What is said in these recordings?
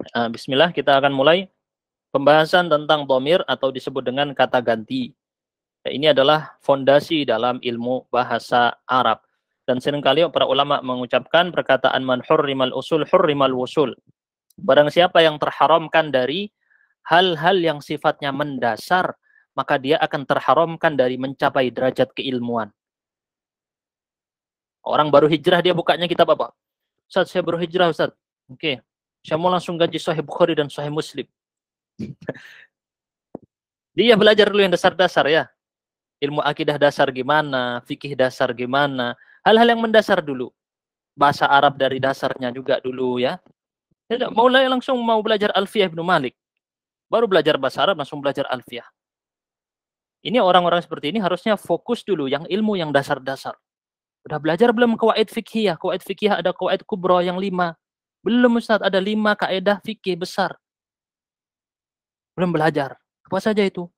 Eh, bismillah kita akan mulai pembahasan tentang domir atau disebut dengan kata ganti. Eh, ini adalah fondasi dalam ilmu bahasa Arab. Dan seringkali para ulama mengucapkan perkataan man hurrimal usul hurrimal usul. Barang siapa yang terharamkan dari hal-hal yang sifatnya mendasar, maka dia akan terharamkan dari mencapai derajat keilmuan. Orang baru hijrah dia bukanya kitab apa? Ustaz, saya baru hijrah Ustaz. Oke. Okay. Saya mau langsung gaji Sahih Bukhari dan Sahih Muslim. Dia belajar dulu yang dasar-dasar ya. Ilmu akidah dasar gimana, fikih dasar gimana, hal-hal yang mendasar dulu. Bahasa Arab dari dasarnya juga dulu ya. Tidak, mau langsung mau belajar Alfiyah bin Malik. Baru belajar bahasa Arab langsung belajar Alfiyah. Ini orang-orang seperti ini harusnya fokus dulu yang ilmu yang dasar-dasar. Udah belajar belum kawaid fikih? ya? Kawaid fikih ada kawaid kubro yang lima. Belum Ustaz, ada lima kaedah fikih besar. Belum belajar. Apa saja itu?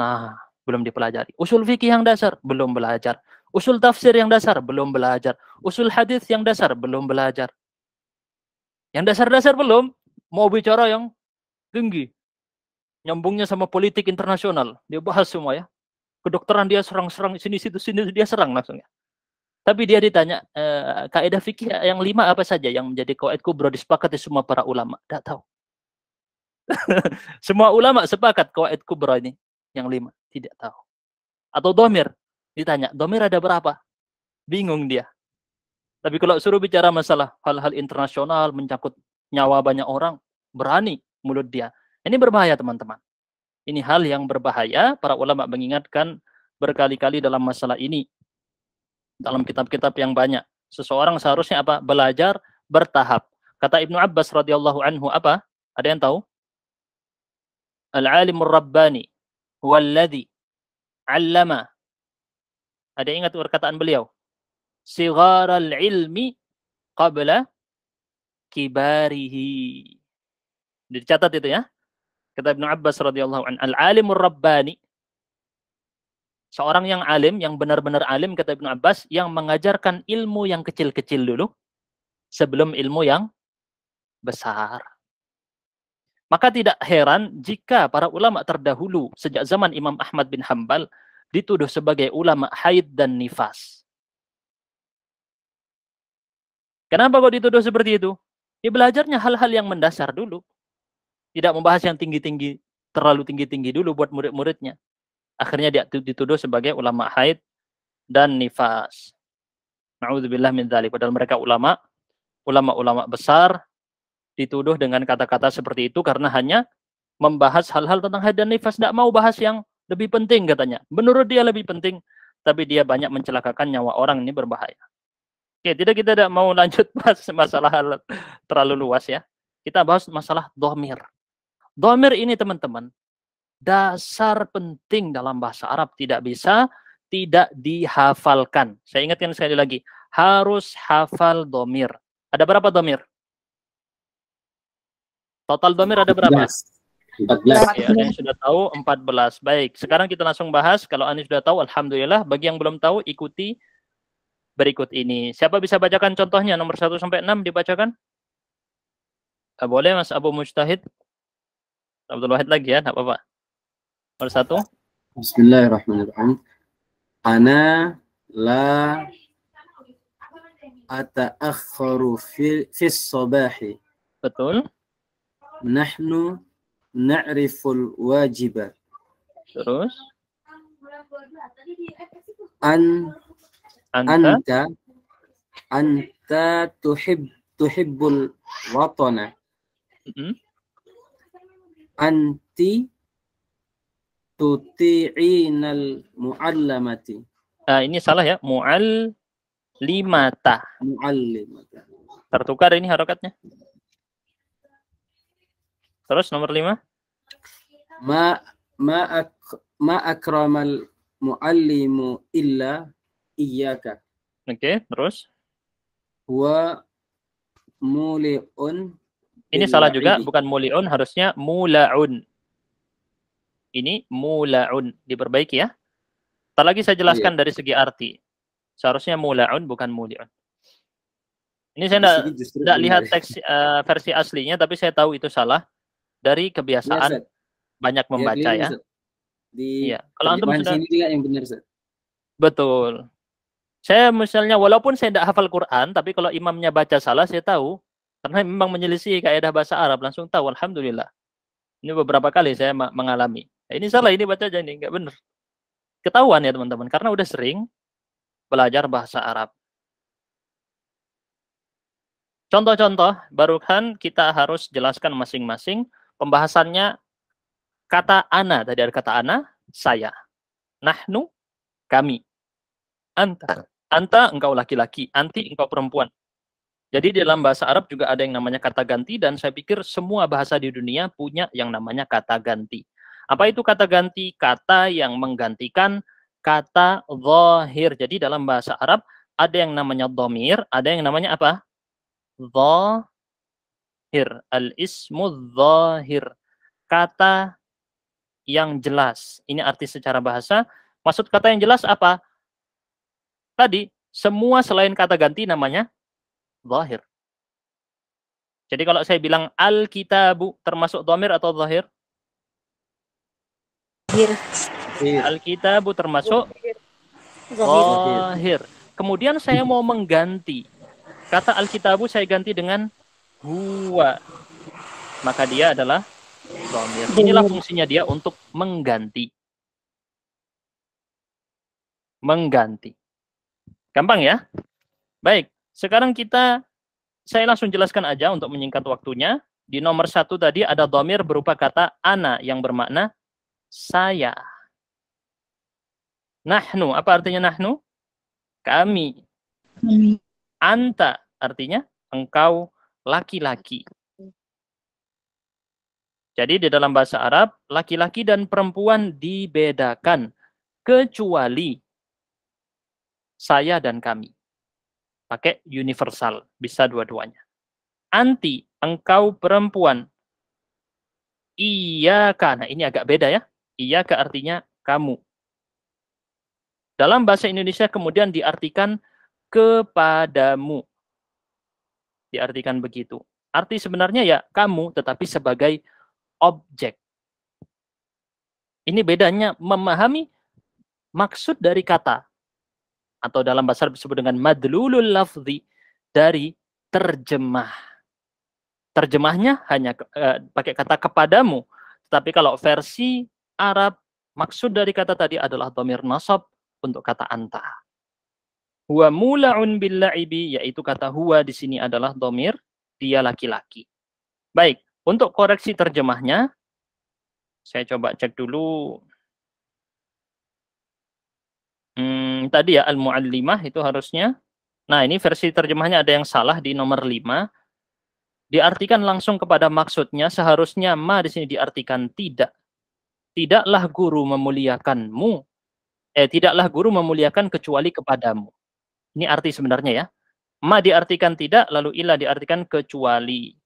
Nah, belum dipelajari. Usul fikih yang dasar, belum belajar. Usul tafsir yang dasar, belum belajar. Usul hadis yang dasar, belum belajar. Yang dasar-dasar belum, mau bicara yang tinggi. Nyambungnya sama politik internasional. Dia bahas semua ya. Kedokteran dia serang-serang sini situ sini dia serang langsung ya. Tapi dia ditanya eh, kaidah fikih yang lima apa saja yang menjadi kaidah kubro disepakati semua para ulama. Tidak tahu. semua ulama sepakat kaidah kubro ini yang lima. Tidak tahu. Atau domir. Ditanya, domir ada berapa? Bingung dia. Tapi kalau suruh bicara masalah hal-hal internasional, mencakup nyawa banyak orang, berani mulut dia. Ini berbahaya teman-teman. Ini hal yang berbahaya, para ulama mengingatkan berkali-kali dalam masalah ini dalam kitab-kitab yang banyak. Seseorang seharusnya apa? Belajar bertahap. Kata Ibnu Abbas radhiyallahu anhu apa? Ada yang tahu? Al-alimur rabbani walladhi 'allama. Ada yang ingat perkataan beliau? Sigharal ilmi qabla kibarihi. Dicatat itu ya. Kata Ibnu Abbas radhiyallahu an al-alimur rabbani Seorang yang alim, yang benar-benar alim, kata Ibnu Abbas, yang mengajarkan ilmu yang kecil-kecil dulu, sebelum ilmu yang besar. Maka tidak heran jika para ulama terdahulu, sejak zaman Imam Ahmad bin Hambal, dituduh sebagai ulama haid dan nifas. Kenapa kok dituduh seperti itu? Ya belajarnya hal-hal yang mendasar dulu. Tidak membahas yang tinggi-tinggi, terlalu tinggi-tinggi dulu buat murid-muridnya akhirnya dia dituduh sebagai ulama haid dan nifas. Nauzubillah min dzalik. Padahal mereka ulama, ulama-ulama besar dituduh dengan kata-kata seperti itu karena hanya membahas hal-hal tentang haid dan nifas, tidak mau bahas yang lebih penting katanya. Menurut dia lebih penting, tapi dia banyak mencelakakan nyawa orang ini berbahaya. Oke, tidak kita tidak mau lanjut bahas masalah terlalu luas ya. Kita bahas masalah domir. Domir ini teman-teman dasar penting dalam bahasa Arab tidak bisa tidak dihafalkan. Saya ingatkan sekali lagi, harus hafal domir. Ada berapa domir? Total domir ada berapa? 14. 14. Ya, ada yang sudah tahu 14. Baik, sekarang kita langsung bahas. Kalau Anda sudah tahu, Alhamdulillah. Bagi yang belum tahu, ikuti berikut ini. Siapa bisa bacakan contohnya? Nomor 1 sampai 6 dibacakan? Boleh Mas Abu Mujtahid? Abdul Wahid lagi ya, tidak apa-apa satu. Bismillahirrahmanirrahim. Ana la ata'akhkharu fi fis sabahi. Betul. Nahnu na'riful wajiba. Terus. An anta anta, anta tuhib tuhibbul watana. Mm -hmm. Anti tuti'inal mu'allamati. Uh, ini salah ya, mu'al limata. Mu'al Tertukar ini harokatnya. Terus nomor lima. Ma ma ak, ma akramal muallimu illa iyyaka. Oke, okay, terus. Wa muliun. Ini salah juga, ini. bukan muliun, harusnya mulaun ini mulaun diperbaiki ya. Tak lagi saya iya. jelaskan yeah. dari segi arti. Seharusnya mulaun bukan muliun. Ini saya tidak lihat teks uh, eh, versi aslinya tapi saya tahu itu salah dari kebiasaan iya, iya, ya, banyak membaca ya. ya. ya. Kalau antum sudah sini juga yang benar, Betul. Saya misalnya walaupun saya tidak hafal Quran tapi kalau imamnya baca salah saya tahu karena memang menyelisih kaidah bahasa Arab langsung tahu alhamdulillah. Ini beberapa kali saya mengalami. Eh, ini salah, ini baca aja ini nggak benar. Ketahuan ya teman-teman, karena udah sering belajar bahasa Arab. Contoh-contoh, barukan kita harus jelaskan masing-masing. Pembahasannya kata ana, tadi ada kata ana, saya. Nahnu, kami. Anta, anta engkau laki-laki, anti engkau perempuan. Jadi dalam bahasa Arab juga ada yang namanya kata ganti dan saya pikir semua bahasa di dunia punya yang namanya kata ganti. Apa itu kata ganti? Kata yang menggantikan kata zahir. Jadi dalam bahasa Arab ada yang namanya domir, ada yang namanya apa? Zahir. Al-ismu zahir. Kata yang jelas. Ini arti secara bahasa. Maksud kata yang jelas apa? Tadi, semua selain kata ganti namanya zahir. Jadi kalau saya bilang al-kitabu termasuk domir atau zahir? Zahir. Alkitabu termasuk oh, Zahir. Kemudian saya mau mengganti. Kata Alkitabu saya ganti dengan huwa. Maka dia adalah Domir. Inilah fungsinya dia untuk mengganti. Mengganti. Gampang ya? Baik, sekarang kita, saya langsung jelaskan aja untuk menyingkat waktunya. Di nomor satu tadi ada domir berupa kata ana yang bermakna saya. Nahnu, apa artinya nahnu? Kami. Kami. Anta artinya engkau laki-laki. Jadi di dalam bahasa Arab, laki-laki dan perempuan dibedakan kecuali saya dan kami. Pakai universal, bisa dua-duanya. Anti, engkau perempuan. Iya karena ini agak beda ya. Iya ke artinya kamu. Dalam bahasa Indonesia kemudian diartikan kepadamu. Diartikan begitu. Arti sebenarnya ya kamu tetapi sebagai objek. Ini bedanya memahami maksud dari kata atau dalam bahasa Arab disebut dengan madlulul lafzi dari terjemah. Terjemahnya hanya eh, pakai kata kepadamu. Tetapi kalau versi Arab, maksud dari kata tadi adalah domir nasab untuk kata anta. Huwa mula'un billa'ibi, yaitu kata huwa di sini adalah domir, dia laki-laki. Baik, untuk koreksi terjemahnya, saya coba cek dulu. Hmm, tadi ya, al-mu'allimah itu harusnya. Nah, ini versi terjemahnya ada yang salah di nomor lima Diartikan langsung kepada maksudnya, seharusnya ma di sini diartikan tidak tidaklah guru memuliakanmu eh tidaklah guru memuliakan kecuali kepadamu. Ini arti sebenarnya ya. Ma diartikan tidak, lalu ilah diartikan kecuali.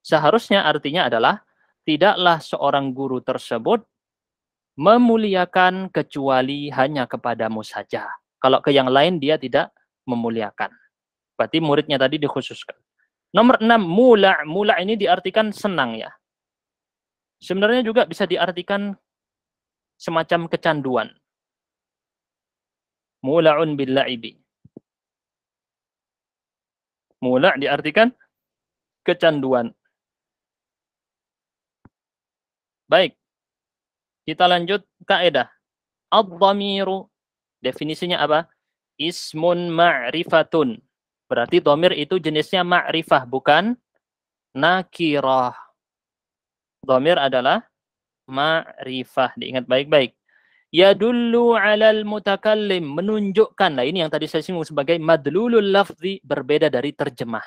Seharusnya artinya adalah tidaklah seorang guru tersebut memuliakan kecuali hanya kepadamu saja. Kalau ke yang lain dia tidak memuliakan. Berarti muridnya tadi dikhususkan. Nomor enam, mula. Mula ini diartikan senang ya sebenarnya juga bisa diartikan semacam kecanduan. Mula'un billa'ibi. Mula diartikan kecanduan. Baik. Kita lanjut kaidah. ad damiru definisinya apa? Ismun ma'rifatun. Berarti domir itu jenisnya ma'rifah bukan nakirah. Domir adalah ma'rifah. Diingat baik-baik. Ya dulu alal mutakallim. Menunjukkan. Nah ini yang tadi saya singgung sebagai madlulul lafzi. Berbeda dari terjemah.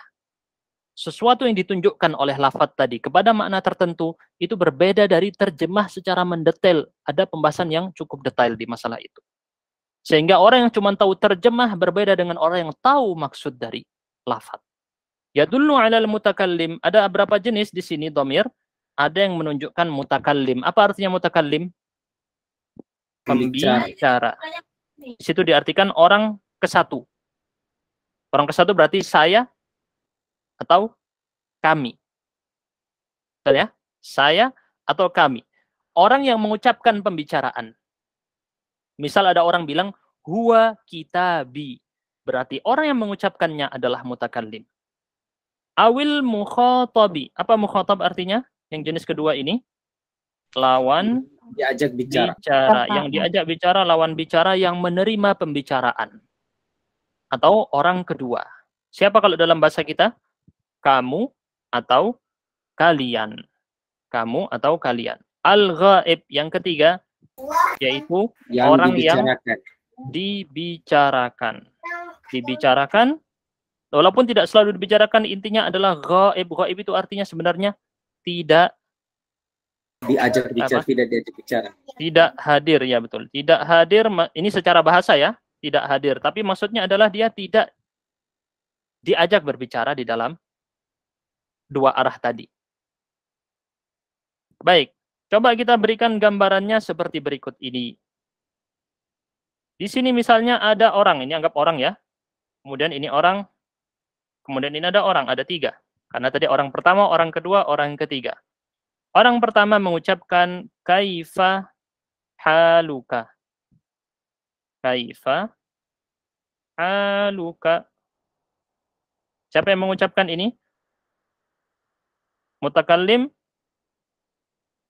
Sesuatu yang ditunjukkan oleh lafat tadi kepada makna tertentu itu berbeda dari terjemah secara mendetail. Ada pembahasan yang cukup detail di masalah itu. Sehingga orang yang cuma tahu terjemah berbeda dengan orang yang tahu maksud dari lafat. Ya dulu alal mutakallim. Ada berapa jenis di sini domir? ada yang menunjukkan mutakallim. Apa artinya mutakallim? Pembicara. Di situ diartikan orang kesatu. Orang kesatu berarti saya atau kami. Betul ya? Saya atau kami. Orang yang mengucapkan pembicaraan. Misal ada orang bilang, huwa kitabi. Berarti orang yang mengucapkannya adalah mutakallim. Awil mukhotobi. Apa mukhotob artinya? yang jenis kedua ini lawan diajak bicara. bicara yang diajak bicara lawan bicara yang menerima pembicaraan atau orang kedua siapa kalau dalam bahasa kita kamu atau kalian kamu atau kalian al ghaib yang ketiga yaitu yang orang yang dibicarakan dibicarakan walaupun tidak selalu dibicarakan intinya adalah ghaib ghaib itu artinya sebenarnya tidak diajak bicara, tidak diajak bicara. Tidak hadir ya betul. Tidak hadir ini secara bahasa ya, tidak hadir. Tapi maksudnya adalah dia tidak diajak berbicara di dalam dua arah tadi. Baik, coba kita berikan gambarannya seperti berikut ini. Di sini misalnya ada orang, ini anggap orang ya. Kemudian ini orang, kemudian ini ada orang, ada tiga. Karena tadi orang pertama, orang kedua, orang ketiga. Orang pertama mengucapkan kaifa haluka. Kaifa haluka. Siapa yang mengucapkan ini? Mutakallim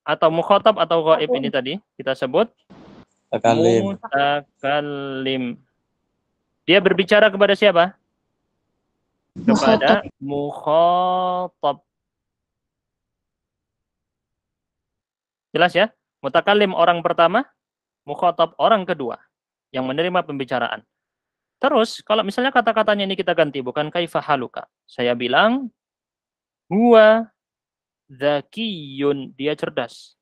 atau mukhatab atau gaib ini tadi kita sebut mutakallim. Dia berbicara kepada siapa? kepada mukhatab. Jelas ya? Mutakalim orang pertama, mukhatab orang kedua yang menerima pembicaraan. Terus kalau misalnya kata-katanya ini kita ganti bukan kaifa haluka. Saya bilang huwa zakiyun, dia cerdas.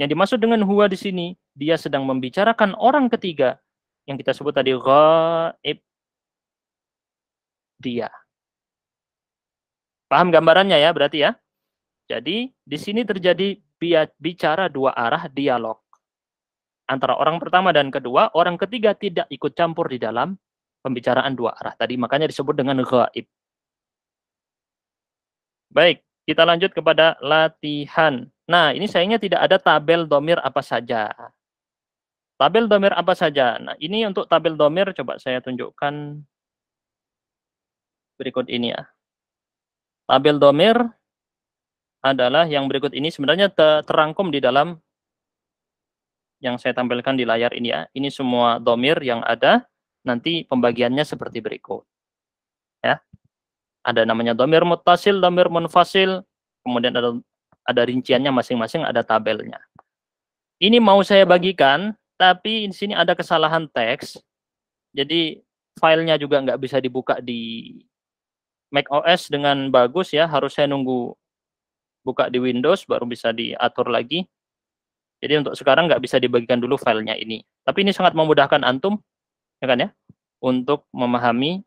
Yang dimaksud dengan huwa di sini, dia sedang membicarakan orang ketiga yang kita sebut tadi ghaib dia. Paham gambarannya ya berarti ya? Jadi di sini terjadi bicara dua arah dialog. Antara orang pertama dan kedua, orang ketiga tidak ikut campur di dalam pembicaraan dua arah tadi. Makanya disebut dengan gaib. Baik, kita lanjut kepada latihan. Nah, ini sayangnya tidak ada tabel domir apa saja. Tabel domir apa saja? Nah, ini untuk tabel domir coba saya tunjukkan berikut ini ya. Tabel domir adalah yang berikut ini sebenarnya terangkum di dalam yang saya tampilkan di layar ini ya. Ini semua domir yang ada, nanti pembagiannya seperti berikut. Ya. Ada namanya domir mutasil, domir munfasil, kemudian ada ada rinciannya masing-masing, ada tabelnya. Ini mau saya bagikan, tapi di sini ada kesalahan teks. Jadi filenya juga nggak bisa dibuka di Mac OS dengan bagus ya, harus saya nunggu buka di Windows baru bisa diatur lagi. Jadi untuk sekarang nggak bisa dibagikan dulu filenya ini. Tapi ini sangat memudahkan antum, ya kan ya, untuk memahami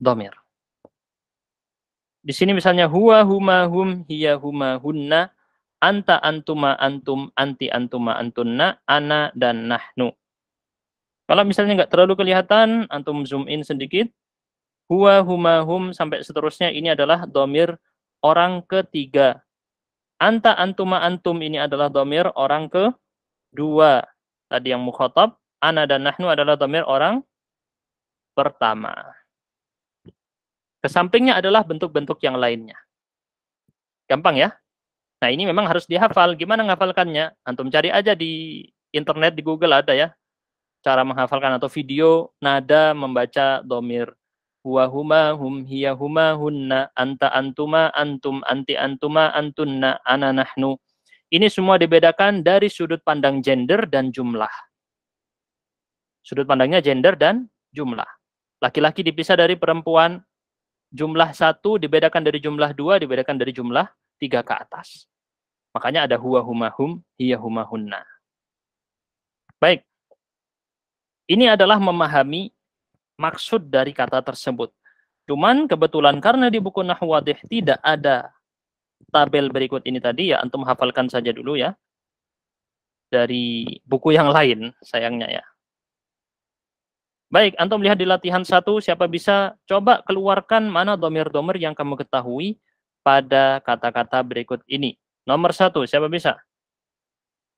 domir. Di sini misalnya huwa, huma, hum, hiya, huma, hunna, anta, antuma, antum, anti, antuma, antunna, ana, dan nahnu. Kalau misalnya nggak terlalu kelihatan, antum zoom in sedikit. Huwa, huma, hum, sampai seterusnya ini adalah domir orang ketiga. Anta, antuma, antum ini adalah domir orang kedua Tadi yang mukhotab, ana dan nahnu adalah domir orang pertama. Kesampingnya adalah bentuk-bentuk yang lainnya. Gampang ya? Nah ini memang harus dihafal. Gimana menghafalkannya? Antum cari aja di internet, di Google ada ya. Cara menghafalkan atau video, nada, membaca domir huwa huma hum hiya huma hunna anta antuma antum anti antuma antunna ana nahnu. Ini semua dibedakan dari sudut pandang gender dan jumlah. Sudut pandangnya gender dan jumlah. Laki-laki dipisah dari perempuan, jumlah satu dibedakan dari jumlah dua, dibedakan dari jumlah tiga ke atas. Makanya ada huwa huma hum, hiya huma hunna. Baik. Ini adalah memahami maksud dari kata tersebut. Cuman kebetulan karena di buku Nahwadih tidak ada tabel berikut ini tadi ya antum hafalkan saja dulu ya. Dari buku yang lain sayangnya ya. Baik, antum lihat di latihan satu, siapa bisa coba keluarkan mana domir-domir yang kamu ketahui pada kata-kata berikut ini. Nomor satu, siapa bisa?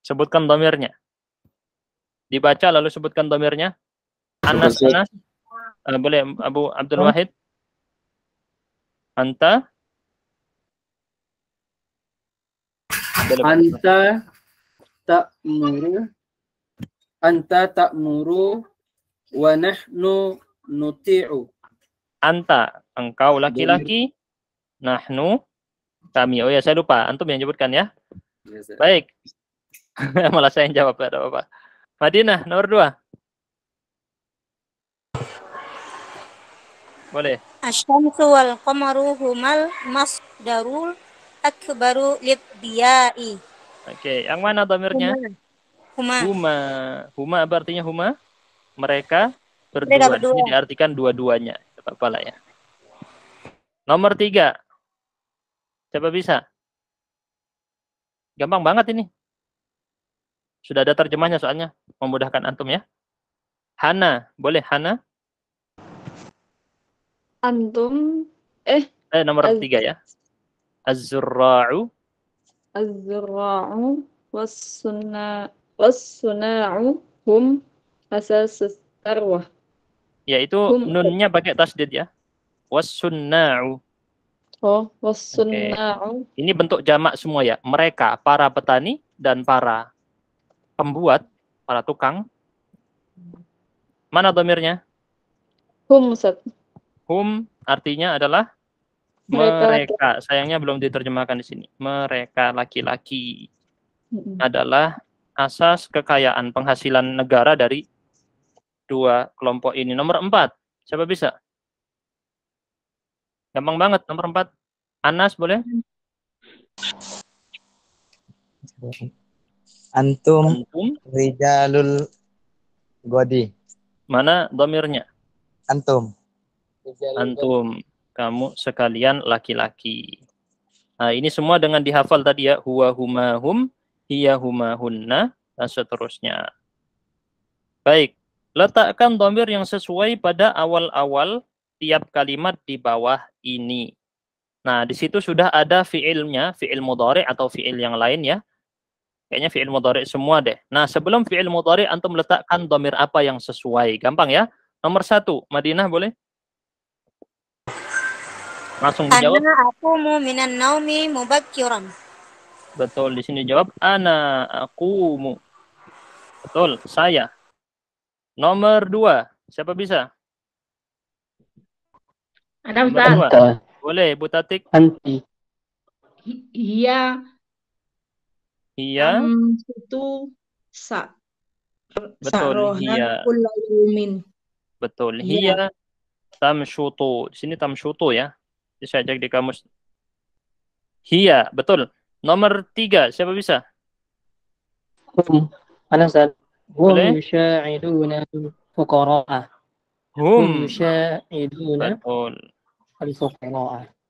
Sebutkan domirnya. Dibaca lalu sebutkan domirnya. Anas, Anas. Uh, boleh Abu Abdul Wahid? Anta? Anta tak muru Anta tak muru wa nahnu nuti'u. Anta, engkau laki-laki, nahnu kami. Oh ya, saya lupa. Antum yang jemputkan ya. Yes, iya, Baik. Malah saya yang jawab, ada apa-apa. Madinah, nomor dua. Boleh. Asyamsu wal qamaru humal masdarul akbaru diai. Oke, okay. yang mana domirnya? Huma. Huma. Huma apa artinya huma? Mereka berdua. Mereka berdua. Ini diartikan dua-duanya. Apa lah ya. Nomor tiga. Siapa bisa? Gampang banget ini. Sudah ada terjemahnya soalnya. Memudahkan antum ya. Hana. Boleh Hana? antum eh eh nomor az- tiga ya az-zurra'u az-zurra'u was-sunna hum asasus tarwah yaitu hum nunnya pakai tasdid ya was-sunna'u oh was okay. ini bentuk jamak semua ya mereka para petani dan para pembuat para tukang mana domirnya hum Ustaz hum artinya adalah mereka. mereka. Sayangnya belum diterjemahkan di sini. Mereka laki-laki hmm. adalah asas kekayaan penghasilan negara dari dua kelompok ini. Nomor empat, siapa bisa? Gampang banget. Nomor empat, Anas boleh? Antum, Antum. Rijalul Godi. Mana domirnya? Antum antum kamu sekalian laki-laki. Nah, ini semua dengan dihafal tadi ya, huwa huma hum, hiya huma hunna, dan seterusnya. Baik, letakkan domir yang sesuai pada awal-awal tiap kalimat di bawah ini. Nah, di situ sudah ada fi'ilnya, fi'il mudhari atau fi'il yang lain ya. Kayaknya fi'il mudhari semua deh. Nah, sebelum fi'il mudhari, antum letakkan domir apa yang sesuai. Gampang ya. Nomor satu, Madinah boleh? Langsung ana dijawab. Ana aqumu minan naumi mubakkiran. Betul, di sini jawab ana mu. Betul, saya. Nomor dua, siapa bisa? Ada Ustaz. Boleh, Bu Tatik. Anti. Iya. Iya. Um, itu sa. Betul, iya. Betul, iya. iya. Tamshutu. Di sini tamshutu ya saya cek di kamus. Iya betul. Nomor tiga, siapa bisa? Hum. Anas Hum yusha'iduna fuqara'ah. Hum. Yusha'iduna Betul.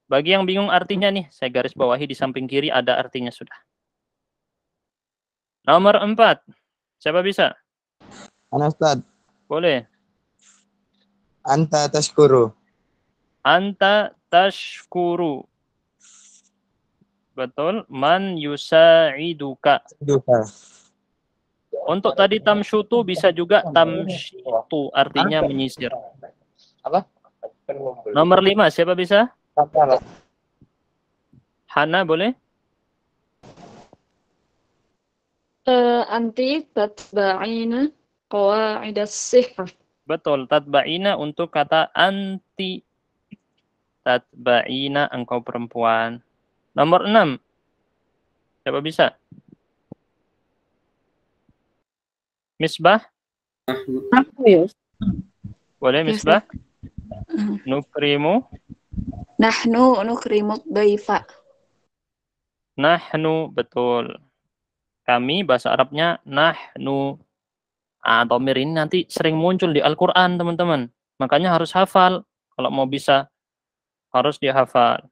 Bagi yang bingung artinya nih, saya garis bawahi di samping kiri ada artinya sudah. Nomor empat. Siapa bisa? Anas Boleh. Anta tashkuru. Anta tashkuru. Betul. Man yusa'iduka. Duka. Untuk tadi tamsyutu bisa juga tamsyitu artinya menyisir. Apa? Nomor lima siapa bisa? Hana boleh? Uh, anti tatba'ina qawaidas sihr. Betul, tatba'ina untuk kata anti tatba'ina engkau perempuan. Nomor enam. Siapa bisa? Misbah? Aku ya. Boleh mm. Misbah? Nukrimu? Nahnu nukrimu daifa. Nahnu, betul. Kami bahasa Arabnya nahnu. atau ah, ini nanti sering muncul di Al-Quran, teman-teman. Makanya harus hafal kalau mau bisa harus dihafal.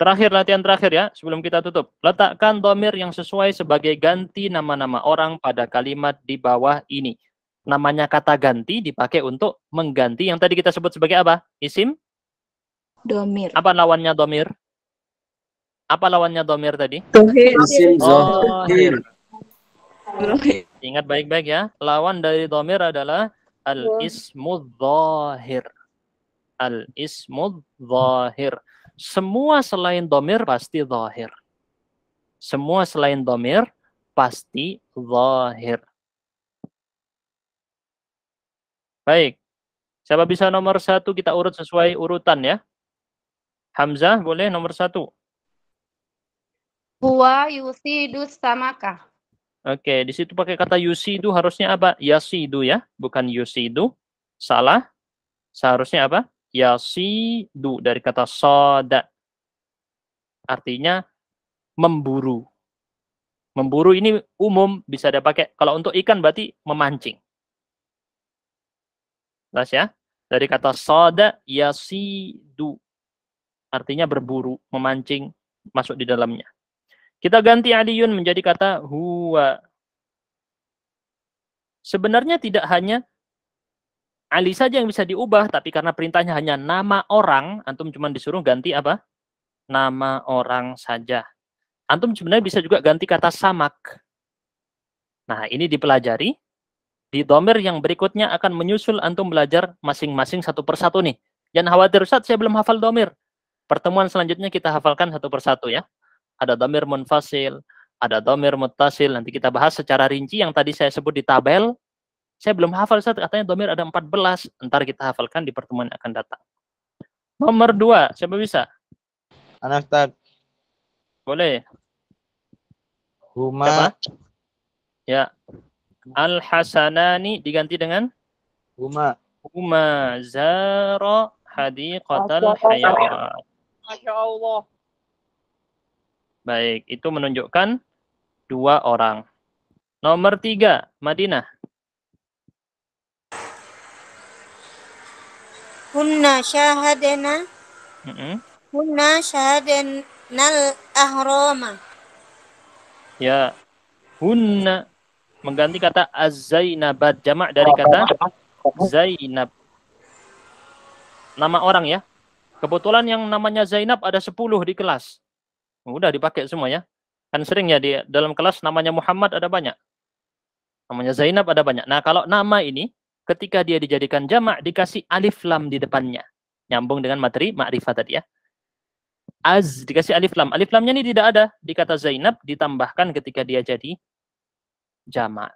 Terakhir latihan terakhir ya, sebelum kita tutup. Letakkan domir yang sesuai sebagai ganti nama-nama orang pada kalimat di bawah ini. Namanya kata ganti dipakai untuk mengganti yang tadi kita sebut sebagai apa? Isim? Domir. Apa lawannya domir? Apa lawannya domir tadi? Oh, Ingat baik-baik ya. Lawan dari domir adalah al-ismu dohir al ismud zahir. Semua selain domir pasti zahir. Semua selain domir pasti zahir. Baik. Siapa bisa nomor satu kita urut sesuai urutan ya. Hamzah boleh nomor satu. Huwa yusidu samaka. Oke, di situ pakai kata yusidu harusnya apa? Yasidu ya, bukan yusidu. Salah. Seharusnya apa? Ya, du dari kata soda. Artinya memburu. Memburu ini umum bisa dipakai pakai. Kalau untuk ikan berarti memancing. Jelas ya? Dari kata soda ya, du Artinya berburu, memancing, masuk di dalamnya. Kita ganti aliyun menjadi kata huwa. Sebenarnya tidak hanya Ali saja yang bisa diubah, tapi karena perintahnya hanya nama orang, antum cuma disuruh ganti apa? Nama orang saja. Antum sebenarnya bisa juga ganti kata samak. Nah, ini dipelajari. Di domir yang berikutnya akan menyusul antum belajar masing-masing satu persatu nih. Jangan khawatir, Ustaz, saya belum hafal domir. Pertemuan selanjutnya kita hafalkan satu persatu ya. Ada domir munfasil, ada domir mutasil nanti kita bahas secara rinci yang tadi saya sebut di tabel saya belum hafal Ustaz, katanya domir ada 14. Ntar kita hafalkan di pertemuan yang akan datang. Nomor dua, siapa bisa? Anak Ustaz. Boleh. Huma. Siapa? Ya. Al-Hasanani diganti dengan? Huma. Huma zara hadiqatal hayawan. Masya Allah. Baik, itu menunjukkan dua orang. Nomor tiga, Madinah. hunna syahadana -hmm. hunna syahadanal ahroma ya hunna mengganti kata az-zainabat jamak dari kata Zainab nama orang ya kebetulan yang namanya Zainab ada 10 di kelas udah dipakai semua ya kan sering ya di dalam kelas namanya Muhammad ada banyak namanya Zainab ada banyak nah kalau nama ini ketika dia dijadikan jamak dikasih alif lam di depannya. Nyambung dengan materi makrifat tadi ya. Az dikasih alif lam. Alif lamnya ini tidak ada di kata Zainab ditambahkan ketika dia jadi jamak.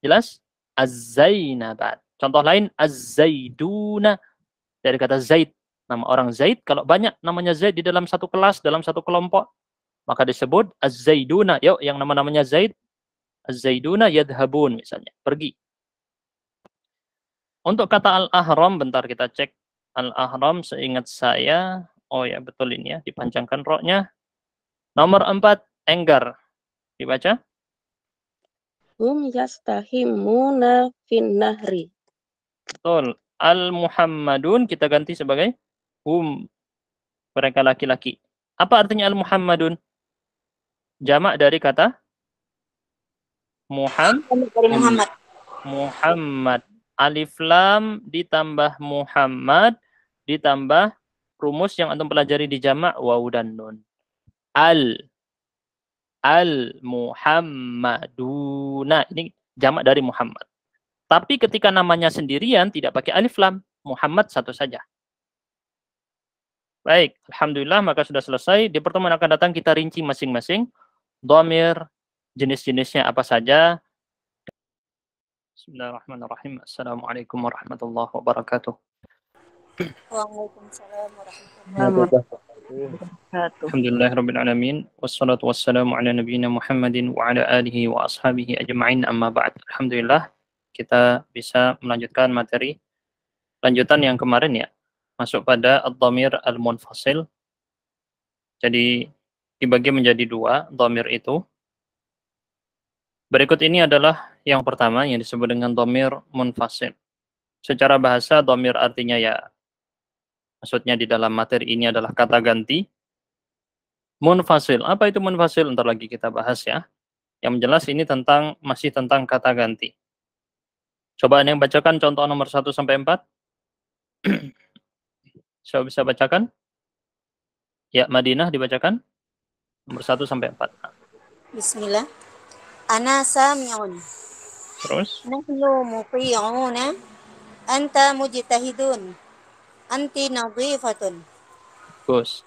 Jelas? Az-Zainabat. Contoh lain az-Zaiduna dari kata Zaid. Nama orang Zaid kalau banyak namanya Zaid di dalam satu kelas, dalam satu kelompok, maka disebut az-Zaiduna. Yuk yang nama-namanya Zaid Az-Zaiduna yadhabun misalnya, pergi. Untuk kata al-ahram bentar kita cek al-ahram seingat saya. Oh ya betul ini ya dipanjangkan roknya. Nomor empat enggar. Dibaca. Hum yastahimuna finnahri. Betul. Al-Muhammadun kita ganti sebagai hum. Mereka laki-laki. Apa artinya al-Muhammadun? Jamak dari kata Muhammad. Muhammad alif lam ditambah Muhammad ditambah rumus yang antum pelajari di jamak waw dan nun. Al al Muhammaduna. Ini jamak dari Muhammad. Tapi ketika namanya sendirian tidak pakai alif lam, Muhammad satu saja. Baik, alhamdulillah maka sudah selesai. Di pertemuan akan datang kita rinci masing-masing domir, jenis-jenisnya apa saja, Bismillahirrahmanirrahim. Assalamualaikum warahmatullahi wabarakatuh. Waalaikumsalam warahmatullahi wabarakatuh. Alhamdulillah rabbil alamin wassalatu wassalamu ala nabiyyina Muhammadin wa ala alihi wa ashabihi ajma'in amma ba'd. Alhamdulillah kita bisa melanjutkan materi lanjutan yang kemarin ya. Masuk pada ad-dhamir al-munfasil. Jadi dibagi menjadi dua dhamir itu Berikut ini adalah yang pertama yang disebut dengan domir munfasil. Secara bahasa domir artinya ya, maksudnya di dalam materi ini adalah kata ganti. Munfasil, apa itu munfasil? Ntar lagi kita bahas ya. Yang jelas ini tentang masih tentang kata ganti. Coba yang bacakan contoh nomor 1 sampai 4. Saya bisa bacakan? Ya, Madinah dibacakan. Nomor 1 sampai 4. Bismillah. Ana sami'un. Terus? Nahnu muqiyuna. Anta mujtahidun. Anti nadhifatun. Bagus.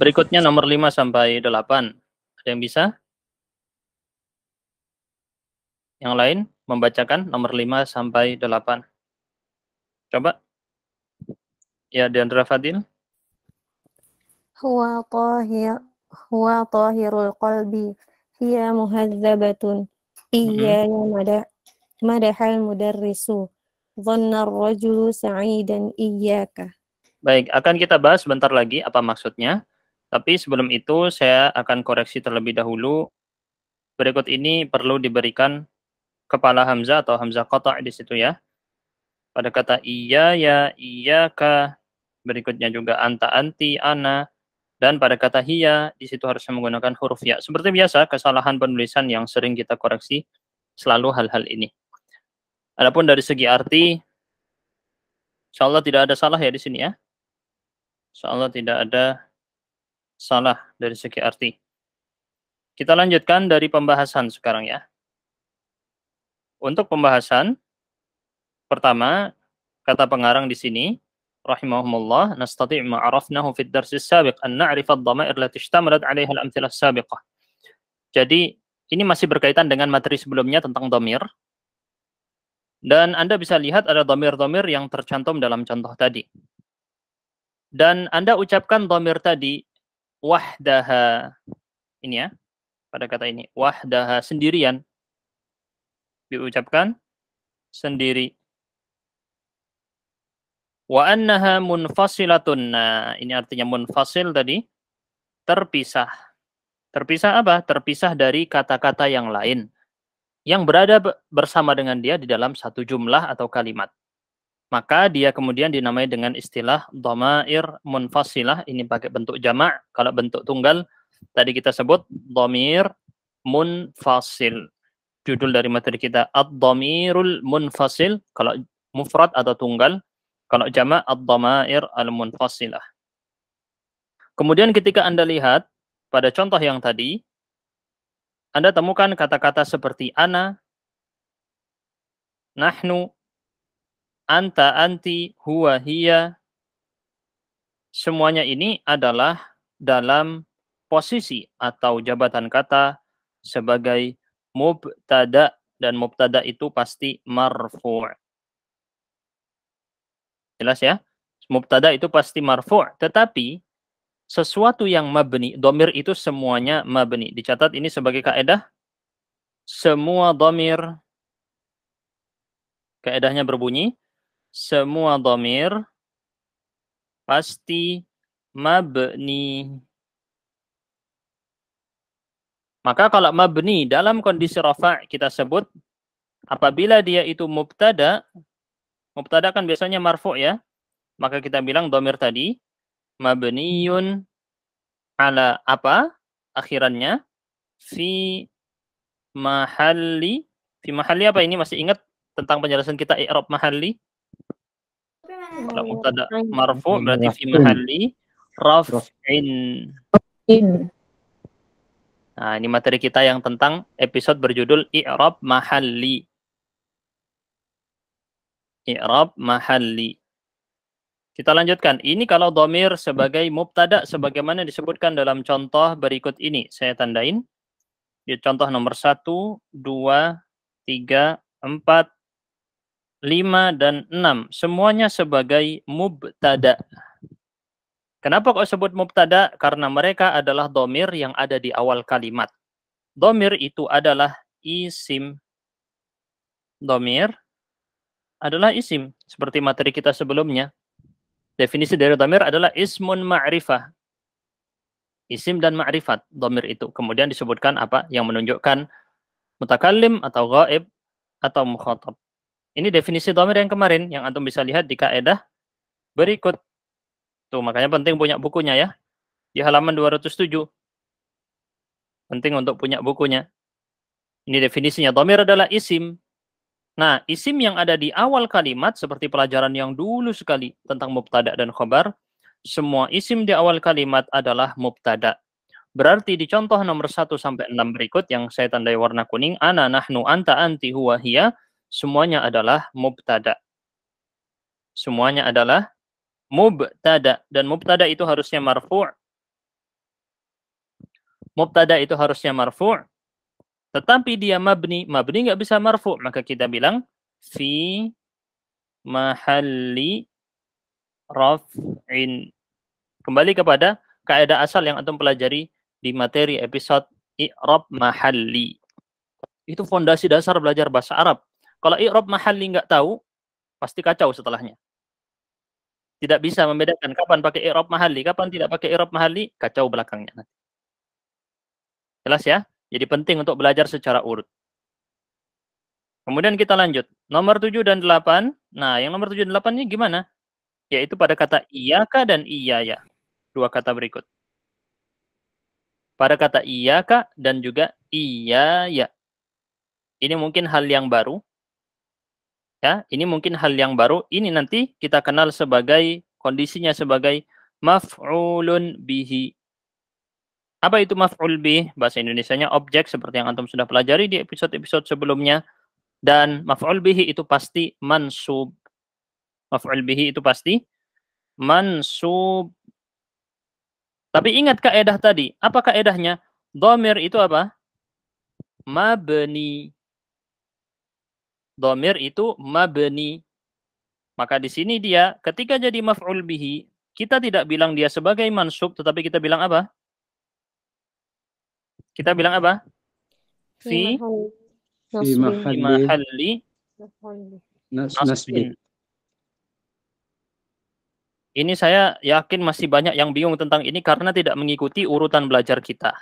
Berikutnya nomor 5 sampai 8. Ada yang bisa? Yang lain membacakan nomor 5 sampai 8. Coba. Ya, Diandra Fadil. Huwa tahir huwa tahirul qalbi hiya muhazzabatun mm-hmm. iya madah madahal mudarrisu dhanna rajulu sa'idan iyyaka Baik, akan kita bahas sebentar lagi apa maksudnya. Tapi sebelum itu saya akan koreksi terlebih dahulu. Berikut ini perlu diberikan kepala hamzah atau hamzah kotak di situ ya. Pada kata iya ya, iya ka. Berikutnya juga anta anti ana dan pada kata hiya, di situ harusnya menggunakan huruf ya. Seperti biasa, kesalahan penulisan yang sering kita koreksi selalu hal-hal ini. Adapun dari segi arti, insya Allah tidak ada salah ya di sini ya. Insya Allah tidak ada salah dari segi arti. Kita lanjutkan dari pembahasan sekarang ya. Untuk pembahasan, pertama, kata pengarang di sini rahimahumullah nastati' ma arafnahu fid dars sabiq an na'rif ad-dhamair allati ishtamalat 'alayha al-amthilah sabiqah. Jadi ini masih berkaitan dengan materi sebelumnya tentang domir. Dan Anda bisa lihat ada domir-domir yang tercantum dalam contoh tadi. Dan Anda ucapkan domir tadi, wahdaha, ini ya, pada kata ini, wahdaha, sendirian. Diucapkan sendiri wa annaha munfasilatun. Nah, ini artinya munfasil tadi terpisah. Terpisah apa? Terpisah dari kata-kata yang lain yang berada bersama dengan dia di dalam satu jumlah atau kalimat. Maka dia kemudian dinamai dengan istilah domair munfasilah. Ini pakai bentuk jamak. Kalau bentuk tunggal tadi kita sebut domir munfasil. Judul dari materi kita ad-domirul munfasil. Kalau mufrad atau tunggal kalau jama' ad-dhamair al-munfasilah. Kemudian ketika Anda lihat pada contoh yang tadi, Anda temukan kata-kata seperti ana, nahnu, anta, anti, huwa, hiya. Semuanya ini adalah dalam posisi atau jabatan kata sebagai mubtada dan mubtada itu pasti marfu'. Jelas ya? Mubtada itu pasti marfu', tetapi sesuatu yang mabni, domir itu semuanya mabni. Dicatat ini sebagai kaedah. Semua domir, kaedahnya berbunyi, semua domir pasti mabni. Maka kalau mabni dalam kondisi rafa' kita sebut apabila dia itu mubtada Mubtada kan biasanya marfu ya. Maka kita bilang domir tadi mabniyun ala apa akhirannya fi mahalli fi mahalli apa ini masih ingat tentang penjelasan kita i'rab mahalli kalau mubtada marfu berarti fi mahalli raf'in nah ini materi kita yang tentang episode berjudul i'rab mahalli i'rab mahalli. Kita lanjutkan. Ini kalau domir sebagai mubtada sebagaimana disebutkan dalam contoh berikut ini. Saya tandain. Di contoh nomor 1, 2, 3, 4, 5, dan 6. Semuanya sebagai mubtada. Kenapa kok sebut mubtada? Karena mereka adalah domir yang ada di awal kalimat. Domir itu adalah isim. Domir adalah isim seperti materi kita sebelumnya. Definisi dari domir adalah ismun ma'rifah. Isim dan ma'rifat domir itu. Kemudian disebutkan apa yang menunjukkan mutakallim atau gaib atau mukhatab. Ini definisi domir yang kemarin yang antum bisa lihat di kaedah berikut. Tuh makanya penting punya bukunya ya. Di halaman 207. Penting untuk punya bukunya. Ini definisinya. Domir adalah isim Nah, isim yang ada di awal kalimat seperti pelajaran yang dulu sekali tentang mubtada dan khobar, semua isim di awal kalimat adalah mubtada. Berarti di contoh nomor 1 sampai 6 berikut yang saya tandai warna kuning, ana, nahnu, anta, anti, huwa, hiya, semuanya adalah mubtada. Semuanya adalah mubtada dan mubtada itu harusnya marfu'. Mubtada itu harusnya marfu'. Tetapi dia mabni, mabni nggak bisa marfu, maka kita bilang fi mahalli raf'in. Kembali kepada kaidah asal yang antum pelajari di materi episode i'rab mahalli. Itu fondasi dasar belajar bahasa Arab. Kalau i'rab mahalli nggak tahu, pasti kacau setelahnya. Tidak bisa membedakan kapan pakai i'rab mahalli, kapan tidak pakai i'rab mahalli, kacau belakangnya. Jelas ya? Jadi penting untuk belajar secara urut. Kemudian kita lanjut. Nomor 7 dan 8. Nah, yang nomor 7 dan 8 ini gimana? Yaitu pada kata iyaka dan iyaya. Dua kata berikut. Pada kata iyaka dan juga iyaya. Ini mungkin hal yang baru. Ya, ini mungkin hal yang baru. Ini nanti kita kenal sebagai kondisinya sebagai maf'ulun bihi. Apa itu maf'ul bi? Bahasa Indonesianya objek seperti yang antum sudah pelajari di episode-episode sebelumnya. Dan maf'ul bihi itu pasti mansub. Maf'ul bihi itu pasti mansub. Tapi ingat kaedah tadi. Apa kaedahnya? Domir itu apa? Mabni. Domir itu mabni. Maka di sini dia ketika jadi maf'ul bihi, kita tidak bilang dia sebagai mansub, tetapi kita bilang apa? Kita bilang apa? Fi mahalli nasbin. Ini saya yakin masih banyak yang bingung tentang ini karena tidak mengikuti urutan belajar kita.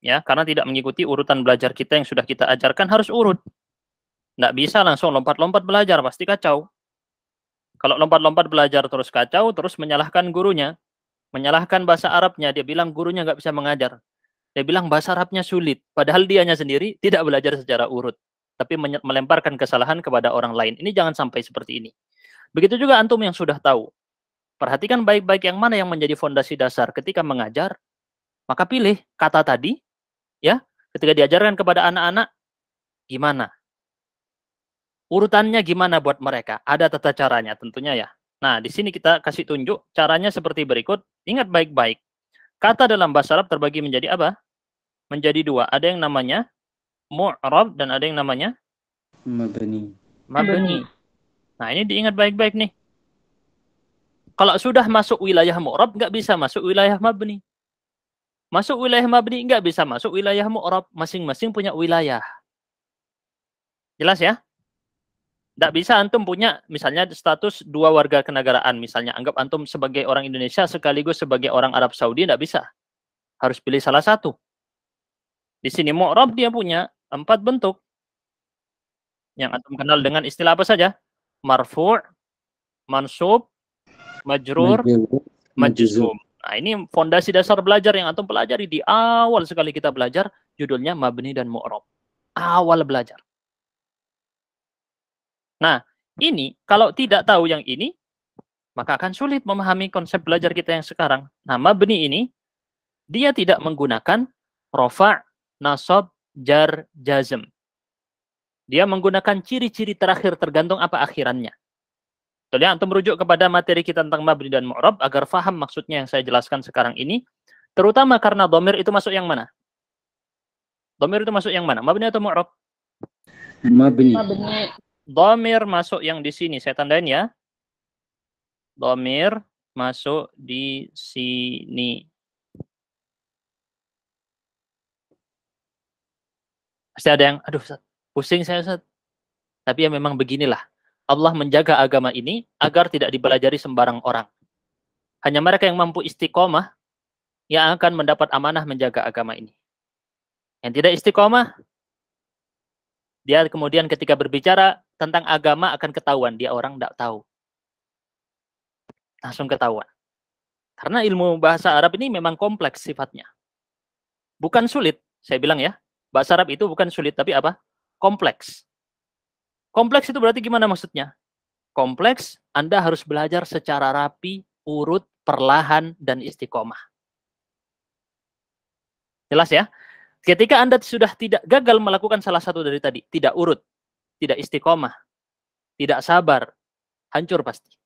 Ya, karena tidak mengikuti urutan belajar kita yang sudah kita ajarkan harus urut. Nggak bisa langsung lompat-lompat belajar, pasti kacau. Kalau lompat-lompat belajar terus kacau, terus menyalahkan gurunya. Menyalahkan bahasa Arabnya, dia bilang gurunya nggak bisa mengajar. Dia bilang bahasa Arabnya sulit, padahal dianya sendiri tidak belajar secara urut, tapi melemparkan kesalahan kepada orang lain. Ini jangan sampai seperti ini. Begitu juga antum yang sudah tahu. Perhatikan baik-baik yang mana yang menjadi fondasi dasar ketika mengajar, maka pilih kata tadi, ya. Ketika diajarkan kepada anak-anak, gimana? Urutannya gimana buat mereka? Ada tata caranya tentunya ya. Nah, di sini kita kasih tunjuk caranya seperti berikut. Ingat baik-baik. Kata dalam bahasa Arab terbagi menjadi apa? menjadi dua. Ada yang namanya mu'rab dan ada yang namanya mabni. Mabni. Nah, ini diingat baik-baik nih. Kalau sudah masuk wilayah mu'rab nggak bisa masuk wilayah mabni. Masuk wilayah mabni nggak bisa masuk wilayah mu'rab. Masing-masing punya wilayah. Jelas ya? nggak bisa antum punya misalnya status dua warga kenegaraan. Misalnya anggap antum sebagai orang Indonesia sekaligus sebagai orang Arab Saudi. nggak bisa. Harus pilih salah satu. Di sini mu'rab dia punya empat bentuk. Yang antum kenal dengan istilah apa saja? Marfu', mansub, majrur, majzum. Nah, ini fondasi dasar belajar yang antum pelajari di awal sekali kita belajar judulnya mabni dan mu'rab. Awal belajar. Nah, ini kalau tidak tahu yang ini maka akan sulit memahami konsep belajar kita yang sekarang. Nah, mabni ini dia tidak menggunakan rofa, nasab, jar, jazm. Dia menggunakan ciri-ciri terakhir tergantung apa akhirannya. Jadi ya? untuk merujuk kepada materi kita tentang mabni dan mu'rab agar faham maksudnya yang saya jelaskan sekarang ini, terutama karena domir itu masuk yang mana? Domir itu masuk yang mana? Mabni atau mu'rab? mabri Mabni. Domir masuk yang di sini, saya tandain ya. Domir masuk di sini. Pasti ada yang, aduh pusing saya Ustaz. Tapi ya memang beginilah. Allah menjaga agama ini agar tidak dipelajari sembarang orang. Hanya mereka yang mampu istiqomah yang akan mendapat amanah menjaga agama ini. Yang tidak istiqomah, dia kemudian ketika berbicara tentang agama akan ketahuan. Dia orang tidak tahu. Langsung ketahuan. Karena ilmu bahasa Arab ini memang kompleks sifatnya. Bukan sulit, saya bilang ya. Bahasa Arab itu bukan sulit tapi apa? Kompleks. Kompleks itu berarti gimana maksudnya? Kompleks, Anda harus belajar secara rapi, urut, perlahan, dan istiqomah. Jelas ya? Ketika Anda sudah tidak gagal melakukan salah satu dari tadi, tidak urut, tidak istiqomah, tidak sabar, hancur pasti.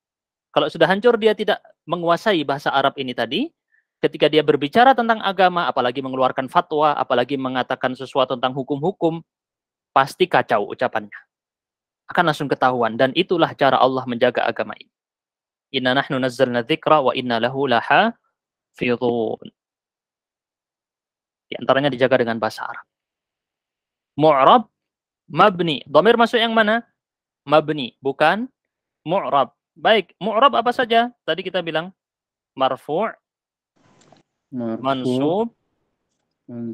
Kalau sudah hancur dia tidak menguasai bahasa Arab ini tadi, ketika dia berbicara tentang agama, apalagi mengeluarkan fatwa, apalagi mengatakan sesuatu tentang hukum-hukum, pasti kacau ucapannya. Akan langsung ketahuan dan itulah cara Allah menjaga agama ini. Inna nahnu nazzalna dzikra wa inna lahu laha fidun. Di antaranya dijaga dengan bahasa Arab. Mu'rab mabni. Domir masuk yang mana? Mabni, bukan mu'rab. Baik, mu'rab apa saja? Tadi kita bilang marfu', mansub,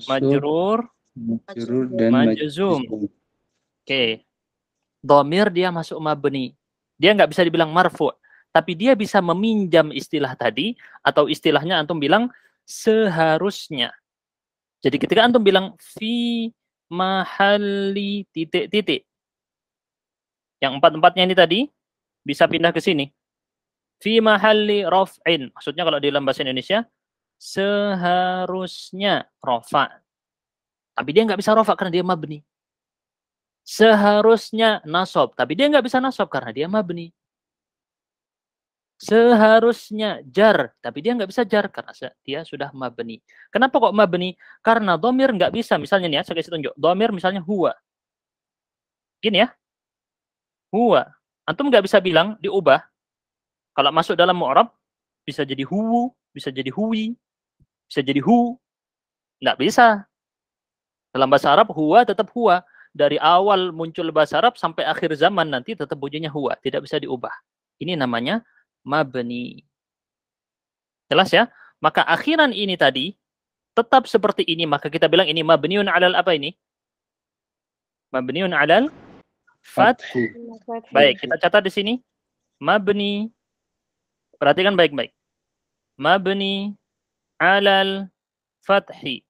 majrur, majrur dan majzum. Oke. Domir dia masuk mabni. Dia nggak bisa dibilang marfu, tapi dia bisa meminjam istilah tadi atau istilahnya antum bilang seharusnya. Jadi ketika antum bilang fi mahali titik-titik. Yang empat-empatnya ini tadi bisa pindah ke sini. Fi mahali rof'in. Maksudnya kalau di dalam bahasa Indonesia, seharusnya rofa. Tapi dia nggak bisa rofa karena dia mabni. Seharusnya nasob. Tapi dia nggak bisa nasob karena dia mabni. Seharusnya jar. Tapi dia nggak bisa jar karena dia sudah mabni. Kenapa kok mabni? Karena domir nggak bisa. Misalnya nih ya, saya kasih tunjuk. Domir misalnya huwa. Gini ya. Huwa. Antum nggak bisa bilang diubah. Kalau masuk dalam mu'rab, bisa jadi huwu, bisa jadi huwi, bisa jadi hu. Nggak bisa. Dalam bahasa Arab, huwa tetap huwa. Dari awal muncul bahasa Arab sampai akhir zaman nanti tetap bunyinya huwa. Tidak bisa diubah. Ini namanya mabni. Jelas ya? Maka akhiran ini tadi tetap seperti ini. Maka kita bilang ini mabniun alal apa ini? Mabniun alal fat Baik, kita catat di sini. Mabni. Perhatikan baik-baik. Mabni alal fathi.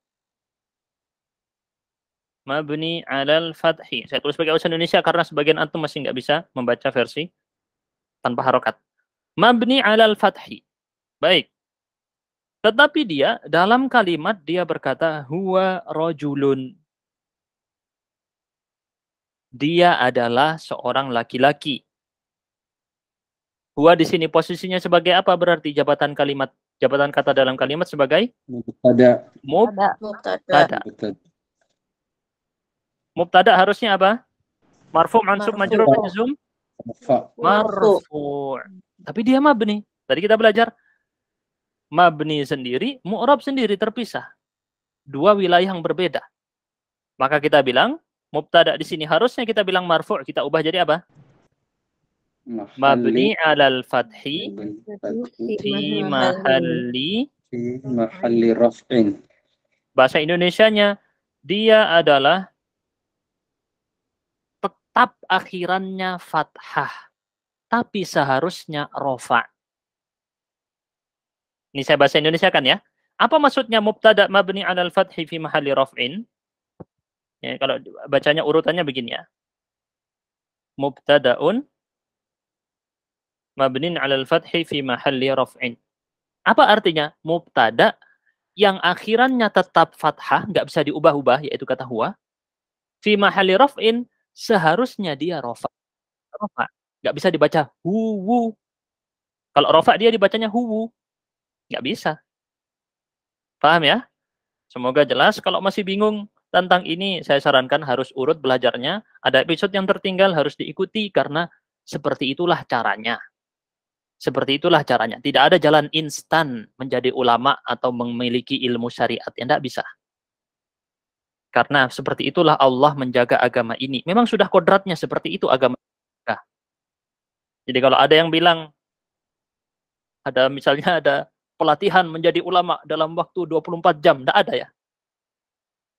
Mabni alal fathi. Saya tulis pakai bahasa Indonesia karena sebagian antum masih nggak bisa membaca versi tanpa harokat. Mabni alal fathi. Baik. Tetapi dia dalam kalimat dia berkata huwa rojulun. Dia adalah seorang laki-laki. Huwa di sini posisinya sebagai apa berarti jabatan kalimat? jabatan kata dalam kalimat sebagai mubtada. Mubtada. Mubtada harusnya apa? Marfu, mansub, majrur, majzum. Marfu. Tapi dia mabni. Tadi kita belajar mabni sendiri, mu'rab sendiri terpisah. Dua wilayah yang berbeda. Maka kita bilang mubtada di sini harusnya kita bilang marfu, kita ubah jadi apa? Mabni al fathi fi mahalli fi mahalli raf'in. Bahasa Indonesianya dia adalah tetap akhirannya fathah tapi seharusnya rofa. Ini saya bahasa Indonesia kan ya. Apa maksudnya mubtada mabni alal fathi fi mahalli raf'in? Ya, kalau bacanya urutannya begini ya. Mubtadaun mabnin 'alal fathi fi mahalli raf'in. Apa artinya? Mubtada yang akhirannya tetap fathah, nggak bisa diubah-ubah, yaitu kata huwa. Fi mahalli raf'in, seharusnya dia rofa. Rofa. Nggak bisa dibaca huwu. Kalau rofa dia dibacanya huwu. Nggak bisa. Paham ya? Semoga jelas. Kalau masih bingung tentang ini, saya sarankan harus urut belajarnya. Ada episode yang tertinggal harus diikuti karena seperti itulah caranya. Seperti itulah caranya. Tidak ada jalan instan menjadi ulama atau memiliki ilmu syariat. Ya, tidak bisa. Karena seperti itulah Allah menjaga agama ini. Memang sudah kodratnya seperti itu agama. Jadi kalau ada yang bilang, ada misalnya ada pelatihan menjadi ulama dalam waktu 24 jam, tidak ada ya?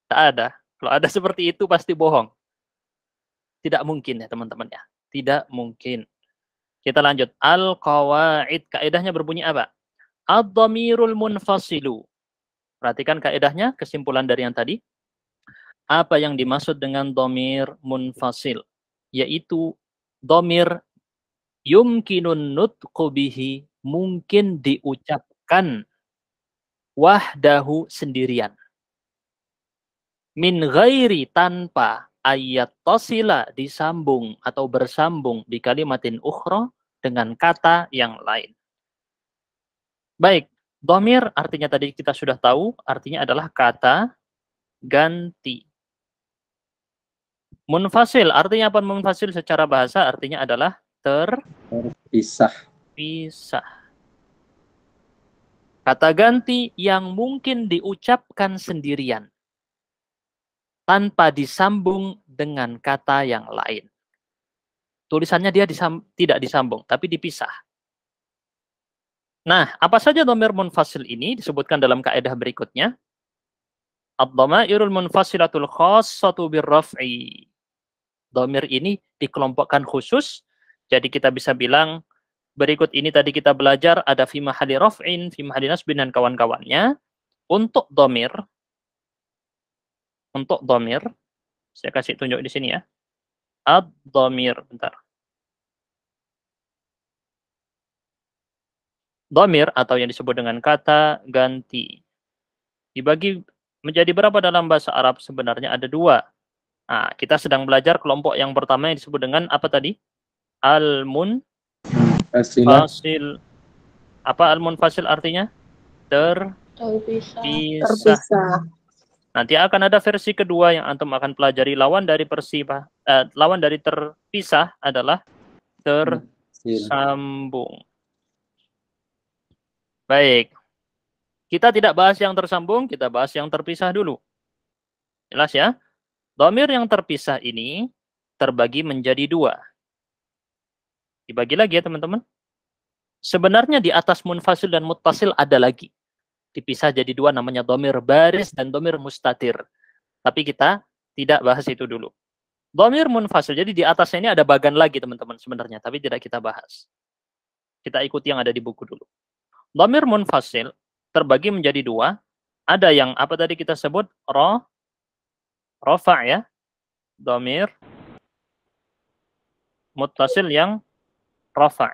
Tidak ada. Kalau ada seperti itu pasti bohong. Tidak mungkin ya teman-teman ya. Tidak mungkin. Kita lanjut. Al-qawaid. Kaidahnya berbunyi apa? ad munfasilu. Perhatikan kaidahnya, kesimpulan dari yang tadi. Apa yang dimaksud dengan domir munfasil? Yaitu domir yumkinun nut bihi mungkin diucapkan wahdahu sendirian. Min ghairi tanpa ayat tosila disambung atau bersambung di kalimatin ukhra dengan kata yang lain. Baik, domir artinya tadi kita sudah tahu, artinya adalah kata ganti. Munfasil, artinya apa munfasil secara bahasa? Artinya adalah ter... Terpisah. Pisah. Kata ganti yang mungkin diucapkan sendirian. Tanpa disambung dengan kata yang lain. Tulisannya dia disam, tidak disambung, tapi dipisah. Nah, apa saja domir munfasil ini disebutkan dalam kaidah berikutnya. Ad-dhamairul munfasilatul khassatu birraf'i. Domir ini dikelompokkan khusus, jadi kita bisa bilang berikut ini tadi kita belajar ada fi mahali raf'in, fi mahali nasbin dan kawan-kawannya. Untuk domir, untuk domir, saya kasih tunjuk di sini ya ad-dhamir. Bentar. Domir atau yang disebut dengan kata ganti. Dibagi menjadi berapa dalam bahasa Arab? Sebenarnya ada dua. Nah, kita sedang belajar kelompok yang pertama yang disebut dengan apa tadi? Al-mun fasil. Apa al-mun fasil artinya? Ter terpisah. terpisah. Nanti akan ada versi kedua yang antum akan pelajari lawan dari pak uh, lawan dari terpisah adalah tersambung. Baik. Kita tidak bahas yang tersambung, kita bahas yang terpisah dulu. Jelas ya? Domir yang terpisah ini terbagi menjadi dua. Dibagi lagi ya teman-teman. Sebenarnya di atas munfasil dan mutasil ada lagi. Dipisah jadi dua namanya domir baris dan domir mustatir. Tapi kita tidak bahas itu dulu. Domir munfasil. Jadi di atasnya ini ada bagan lagi teman-teman sebenarnya, tapi tidak kita bahas. Kita ikuti yang ada di buku dulu. Domir munfasil terbagi menjadi dua. Ada yang apa tadi kita sebut? Ro, rofa ya. Domir mutfasil yang rofa.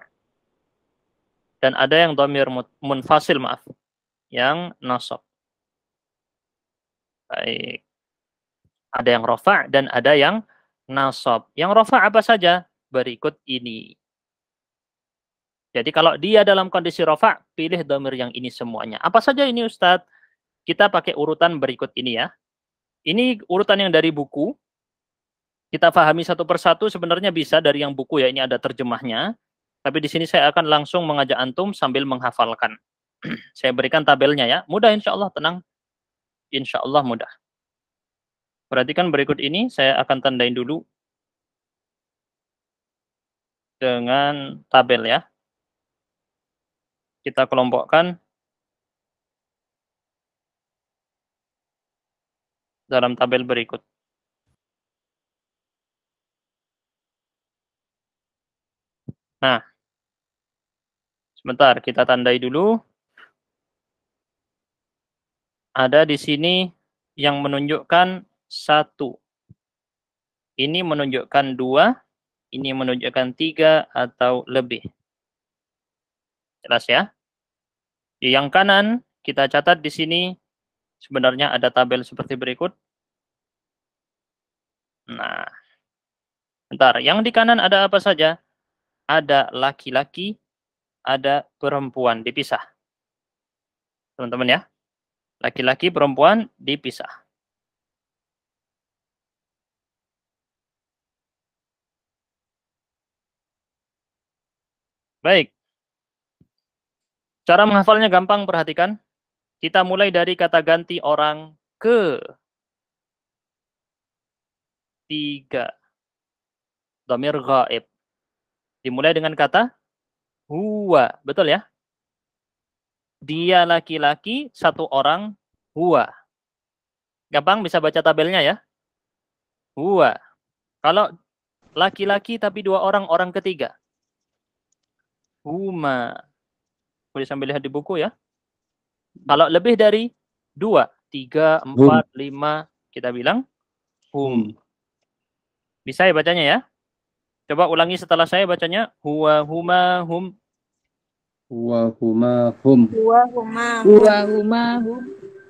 Dan ada yang domir munfasil, maaf. Yang nasab. Baik. Ada yang rofa dan ada yang nasab. Yang rofa apa saja? Berikut ini. Jadi kalau dia dalam kondisi rofa, pilih domir yang ini semuanya. Apa saja ini Ustadz? Kita pakai urutan berikut ini ya. Ini urutan yang dari buku. Kita fahami satu persatu sebenarnya bisa dari yang buku ya. Ini ada terjemahnya. Tapi di sini saya akan langsung mengajak antum sambil menghafalkan. saya berikan tabelnya ya. Mudah insya Allah, tenang. Insya Allah mudah. Perhatikan berikut ini, saya akan tandain dulu dengan tabel ya. Kita kelompokkan dalam tabel berikut. Nah, sebentar kita tandai dulu. Ada di sini yang menunjukkan satu. Ini menunjukkan dua, ini menunjukkan tiga atau lebih. Jelas ya? yang kanan kita catat di sini sebenarnya ada tabel seperti berikut. Nah, bentar. Yang di kanan ada apa saja? Ada laki-laki, ada perempuan dipisah. Teman-teman ya. Laki-laki, perempuan dipisah. Baik. Cara menghafalnya gampang, perhatikan. Kita mulai dari kata ganti orang ke. Tiga. Domir gaib. Dimulai dengan kata huwa. Betul ya? Dia laki-laki, satu orang huwa. Gampang bisa baca tabelnya ya. Huwa. Kalau laki-laki tapi dua orang, orang ketiga huma. Boleh sambil lihat di buku ya. Kalau lebih dari dua, tiga, um. empat, hum. lima, kita bilang hum. Um. Bisa ya bacanya ya? Coba ulangi setelah saya bacanya. Huwa, huma, hum. Huwa, huma, hum. Huwa, huma, hum. Huwa, huma, hum.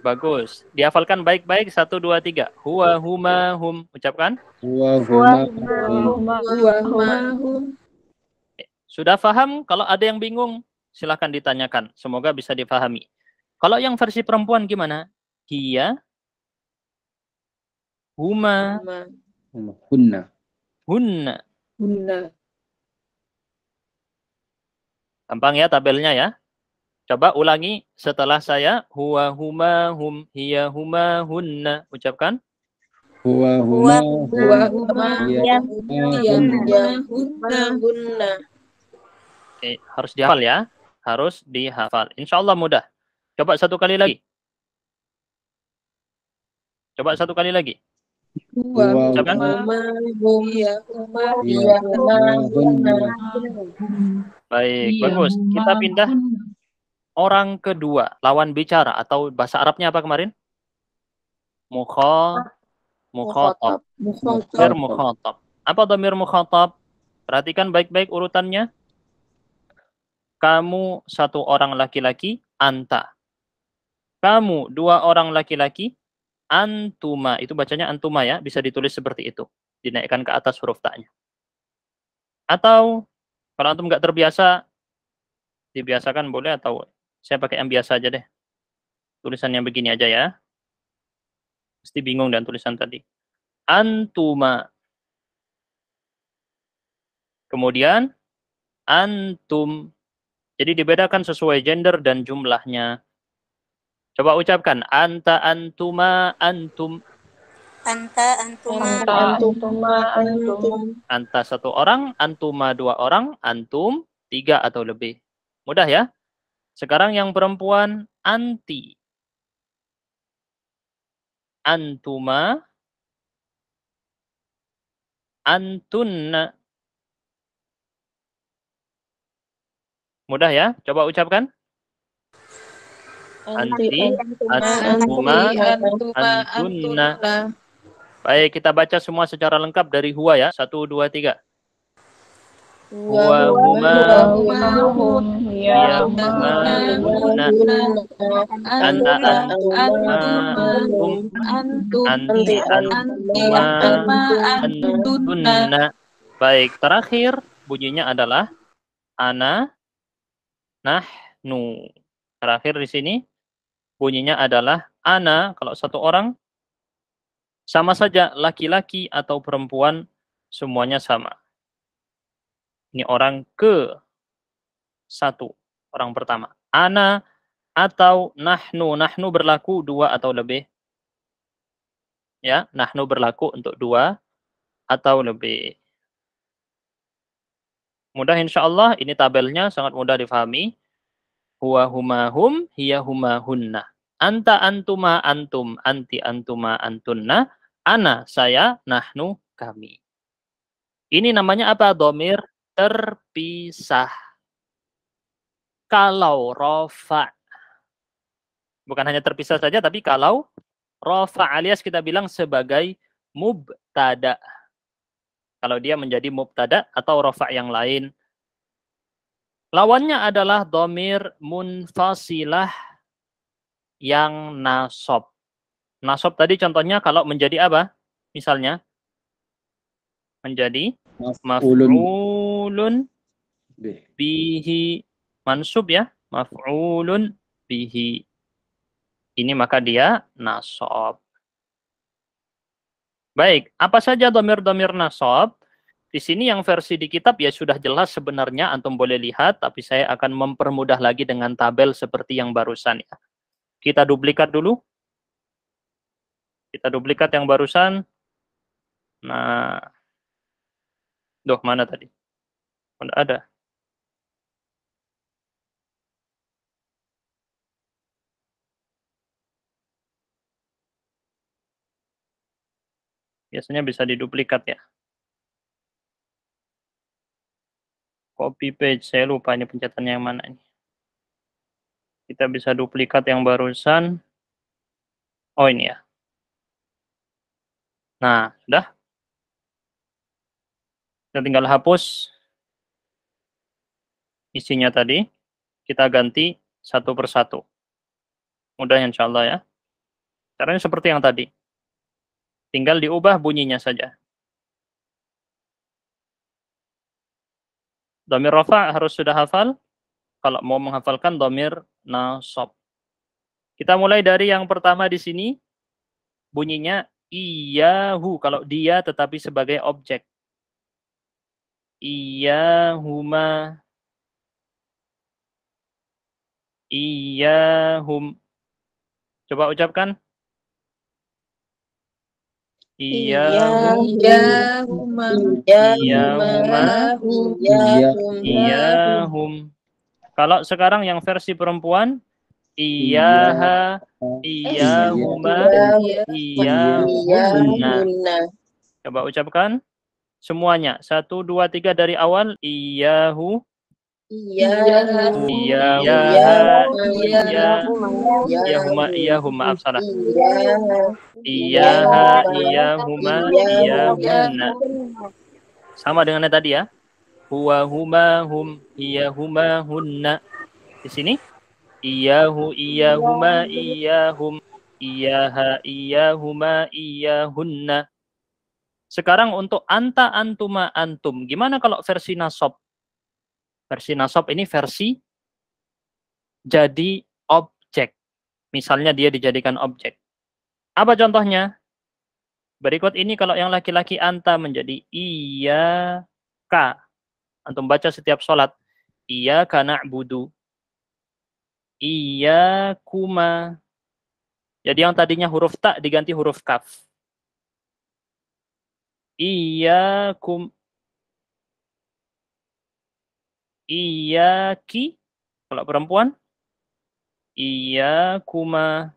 Bagus. Dihafalkan baik-baik. Satu, dua, tiga. Huwa, huma, hum. Ucapkan. Huwa, huma, hum. Huwa, huma, hum. Sudah paham? Kalau ada yang bingung, silahkan ditanyakan. Semoga bisa difahami. Kalau yang versi perempuan gimana? Hiya, huma, huma. hunna, hunna, hunna. Gampang ya tabelnya ya. Coba ulangi setelah saya huwa huma hum hiya huma hunna ucapkan huwa huma huwa huma hiya huma hunna hunna harus dihafal ya. Harus dihafal. Insya Allah mudah. Coba satu kali lagi. Coba satu kali lagi. Iya. Iya. Iya. Baik, bagus. Kita pindah orang kedua, lawan bicara atau bahasa Arabnya apa kemarin? Mukha mukhatab. Mukhatab. Apa domir mukhatab? Perhatikan baik-baik urutannya. Kamu satu orang laki-laki, anta. Kamu dua orang laki-laki, antuma. Itu bacanya antuma ya, bisa ditulis seperti itu. Dinaikkan ke atas huruf taknya. Atau kalau antum nggak terbiasa, dibiasakan boleh atau saya pakai yang biasa aja deh. Tulisan yang begini aja ya. Pasti bingung dan tulisan tadi. Antuma. Kemudian antum jadi dibedakan sesuai gender dan jumlahnya. Coba ucapkan anta antuma antum. Anta antuma anta, antuma antum. Anta satu orang, antuma dua orang, antum tiga atau lebih. Mudah ya? Sekarang yang perempuan anti. Antuma antunna Mudah ya? Coba ucapkan. Anti, antuma, antuna. Baik, kita baca semua secara lengkap dari huwa ya. Satu, dua, tiga. Huwa huma ya huma anti antuma Baik, terakhir bunyinya adalah ana nahnu. Terakhir di sini bunyinya adalah ana kalau satu orang sama saja laki-laki atau perempuan semuanya sama. Ini orang ke satu, orang pertama. Ana atau nahnu. Nahnu berlaku dua atau lebih. Ya, nahnu berlaku untuk dua atau lebih. Mudah insya Allah, ini tabelnya sangat mudah difahami. Huwa huma hum, hiya huma hunna. Anta antuma antum, anti antuma antunna. Ana, saya, nahnu, kami. Ini namanya apa? Domir terpisah. Kalau rofa. Bukan hanya terpisah saja, tapi kalau rofa alias kita bilang sebagai mubtada' kalau dia menjadi mubtada atau rafa yang lain. Lawannya adalah domir munfasilah yang nasob. Nasob tadi contohnya kalau menjadi apa? Misalnya menjadi maf'ulun bihi mansub ya, maf'ulun bihi. Ini maka dia nasob. Baik, apa saja domir-domir nasab? Di sini yang versi di kitab ya sudah jelas sebenarnya antum boleh lihat, tapi saya akan mempermudah lagi dengan tabel seperti yang barusan ya. Kita duplikat dulu. Kita duplikat yang barusan. Nah, doh mana tadi? Mana ada? biasanya bisa diduplikat ya. Copy page, saya lupa ini pencetannya yang mana ini. Kita bisa duplikat yang barusan. Oh ini ya. Nah, sudah. Kita tinggal hapus isinya tadi. Kita ganti satu persatu. Mudah insya Allah ya. Caranya seperti yang tadi. Tinggal diubah bunyinya saja. Domir rofa harus sudah hafal. Kalau mau menghafalkan domir nasab. Kita mulai dari yang pertama di sini. Bunyinya iya iyahu. Kalau dia tetapi sebagai objek. Iya huma. Iya hum. Coba ucapkan. Iya iya iya, iya, iya, iya, hum. Kalau sekarang yang versi perempuan, iya, iya, eh, iya, iya, iya, nah. Nah. Coba ucapkan semuanya. Satu, dua, tiga dari awal. Iyahu, Iya. Iya. Iya, iya, iya, iya, iya, iya, iya, huma, iya, huma, iya, Iya, iya, iya, huma, iya, iya, Sama dengan iya, tadi ya. Huwa, huma, hum, iya, huma, hunna. Di sini. Iya, hu, iya, huma, iya, hum, iya, ha, iya, huma, iya, hunna. Sekarang untuk anta, antuma, antum. Gimana kalau versi i Versi nasab ini versi jadi objek. Misalnya dia dijadikan objek. Apa contohnya? Berikut ini kalau yang laki-laki anta menjadi iya ka. Antum baca setiap sholat. Iya kana budu. Iya kuma. Jadi yang tadinya huruf tak diganti huruf kaf. Iya kum Iya ki Kalau perempuan, iya kuma,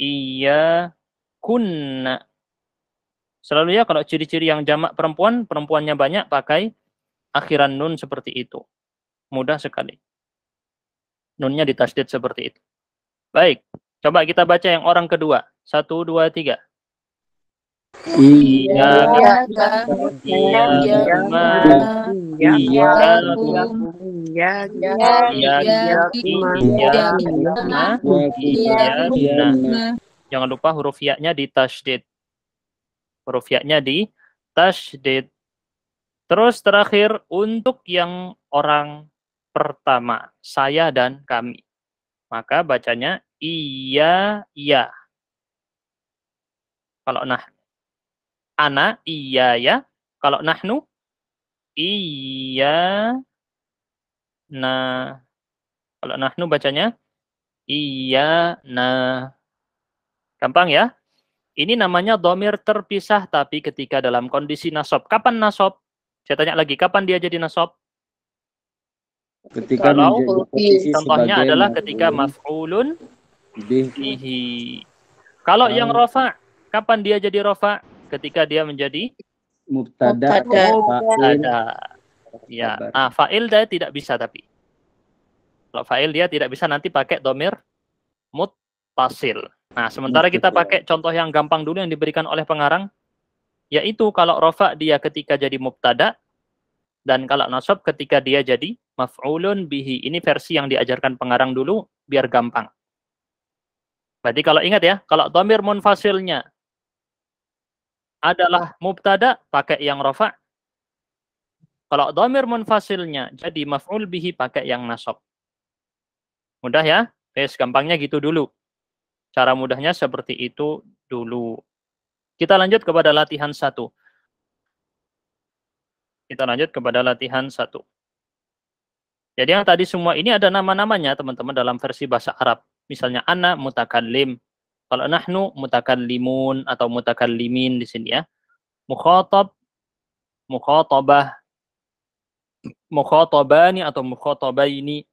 iya kunna Selalu ya kalau ciri-ciri yang jamak perempuan, perempuannya banyak pakai akhiran nun seperti itu. Mudah sekali. Nunnya ditasdid seperti itu. Baik, coba kita baca yang orang kedua. Satu, dua, tiga. Iya, iya, iya, iya, jangan lupa huruf ya-nya di tasdid. huruf ya-nya di tasdid. terus terakhir untuk yang orang pertama saya dan kami maka bacanya iya ya. kalau nah anak iya ya kalau nahnu iya nah kalau nahnu bacanya iya nah gampang ya ini namanya domir terpisah tapi ketika dalam kondisi nasob kapan nasob saya tanya lagi kapan dia jadi nasob ketika kalau contohnya adalah ketika maf'ulun bihi kalau yang nah. rofa kapan dia jadi rofa ketika dia menjadi mubtada, mubtada. Ya, ah, fa'il dia tidak bisa tapi. Kalau fa'il dia tidak bisa nanti pakai domir mutpasil. Nah, sementara kita pakai contoh yang gampang dulu yang diberikan oleh pengarang, yaitu kalau rofa dia ketika jadi mubtada, dan kalau nasab ketika dia jadi maf'ulun bihi. Ini versi yang diajarkan pengarang dulu biar gampang. Berarti kalau ingat ya, kalau domir munfasilnya adalah mubtada pakai yang rofa. Kalau domir munfasilnya jadi maf'ul bihi pakai yang nasab. Mudah ya? Yes, gampangnya gitu dulu. Cara mudahnya seperti itu dulu. Kita lanjut kepada latihan satu. Kita lanjut kepada latihan satu. Jadi yang tadi semua ini ada nama-namanya teman-teman dalam versi bahasa Arab. Misalnya ana mutakallim, kalau nahnu limun atau limin di sini ya. Mukhatab, mukhatabah, mukhatabani atau mukhatabaini,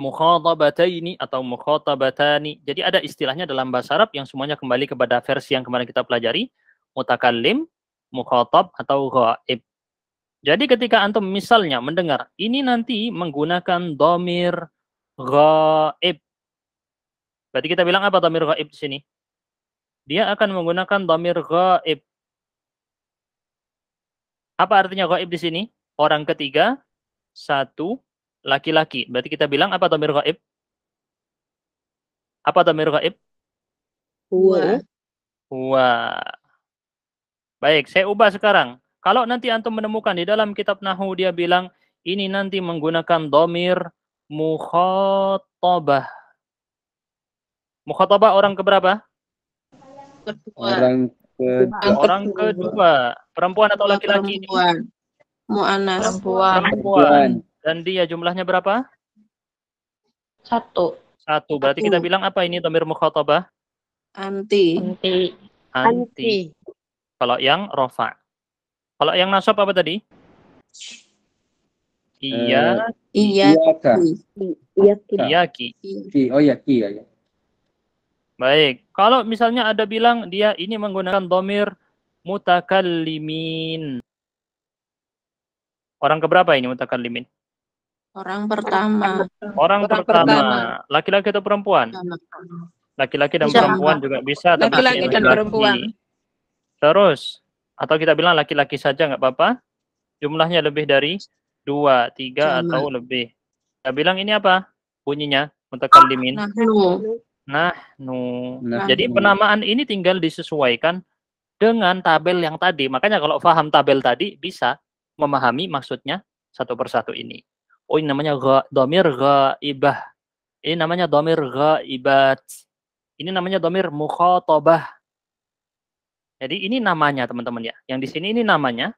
mukhatabataini atau mukhatabatani. Jadi ada istilahnya dalam bahasa Arab yang semuanya kembali kepada versi yang kemarin kita pelajari, mutakallim, mukhatab atau ghaib. Jadi ketika antum misalnya mendengar ini nanti menggunakan domir ghaib Berarti kita bilang apa domir gaib di sini? Dia akan menggunakan domir gaib. Apa artinya gaib di sini? Orang ketiga, satu, laki-laki. Berarti kita bilang apa domir gaib? Apa domir gaib? Huwa. Huwa. Baik, saya ubah sekarang. Kalau nanti antum menemukan di dalam kitab Nahu dia bilang ini nanti menggunakan domir mukhotobah. Mukhatabah orang keberapa? Orang kedua. Orang kedua. Perempuan atau laki-laki? Perempuan. Mu'anas. Perempuan. Perempuan. Dan dia jumlahnya berapa? Satu. Satu. Berarti Satu. kita bilang apa ini domir mukhatabah? Anti. Anti. Anti. Kalau yang rofa. Kalau yang nasab apa tadi? Eh, iya. Iya. Iya. Iya. Iya. Oh, iya. Iya. Iya. Iya. Iya. Iya. Baik, kalau misalnya ada bilang dia ini menggunakan domir mutakallimin. Orang keberapa ini mutakallimin? Orang pertama. Orang, pertama. Laki-laki atau perempuan? Laki-laki dan bisa perempuan enggak. juga bisa. Laki-laki dan laki. perempuan. Terus, atau kita bilang laki-laki saja nggak apa-apa? Jumlahnya lebih dari dua, tiga Jumlah. atau lebih. Kita bilang ini apa? Bunyinya mutakallimin. Nah, nahnu. Nah, Jadi penamaan ini tinggal disesuaikan dengan tabel yang tadi. Makanya kalau paham tabel tadi bisa memahami maksudnya satu persatu ini. Oh ini namanya gha, domir ghaibah. Ini namanya domir ghaibat. Ini namanya domir mukhatabah. Jadi ini namanya teman-teman ya. Yang di sini ini namanya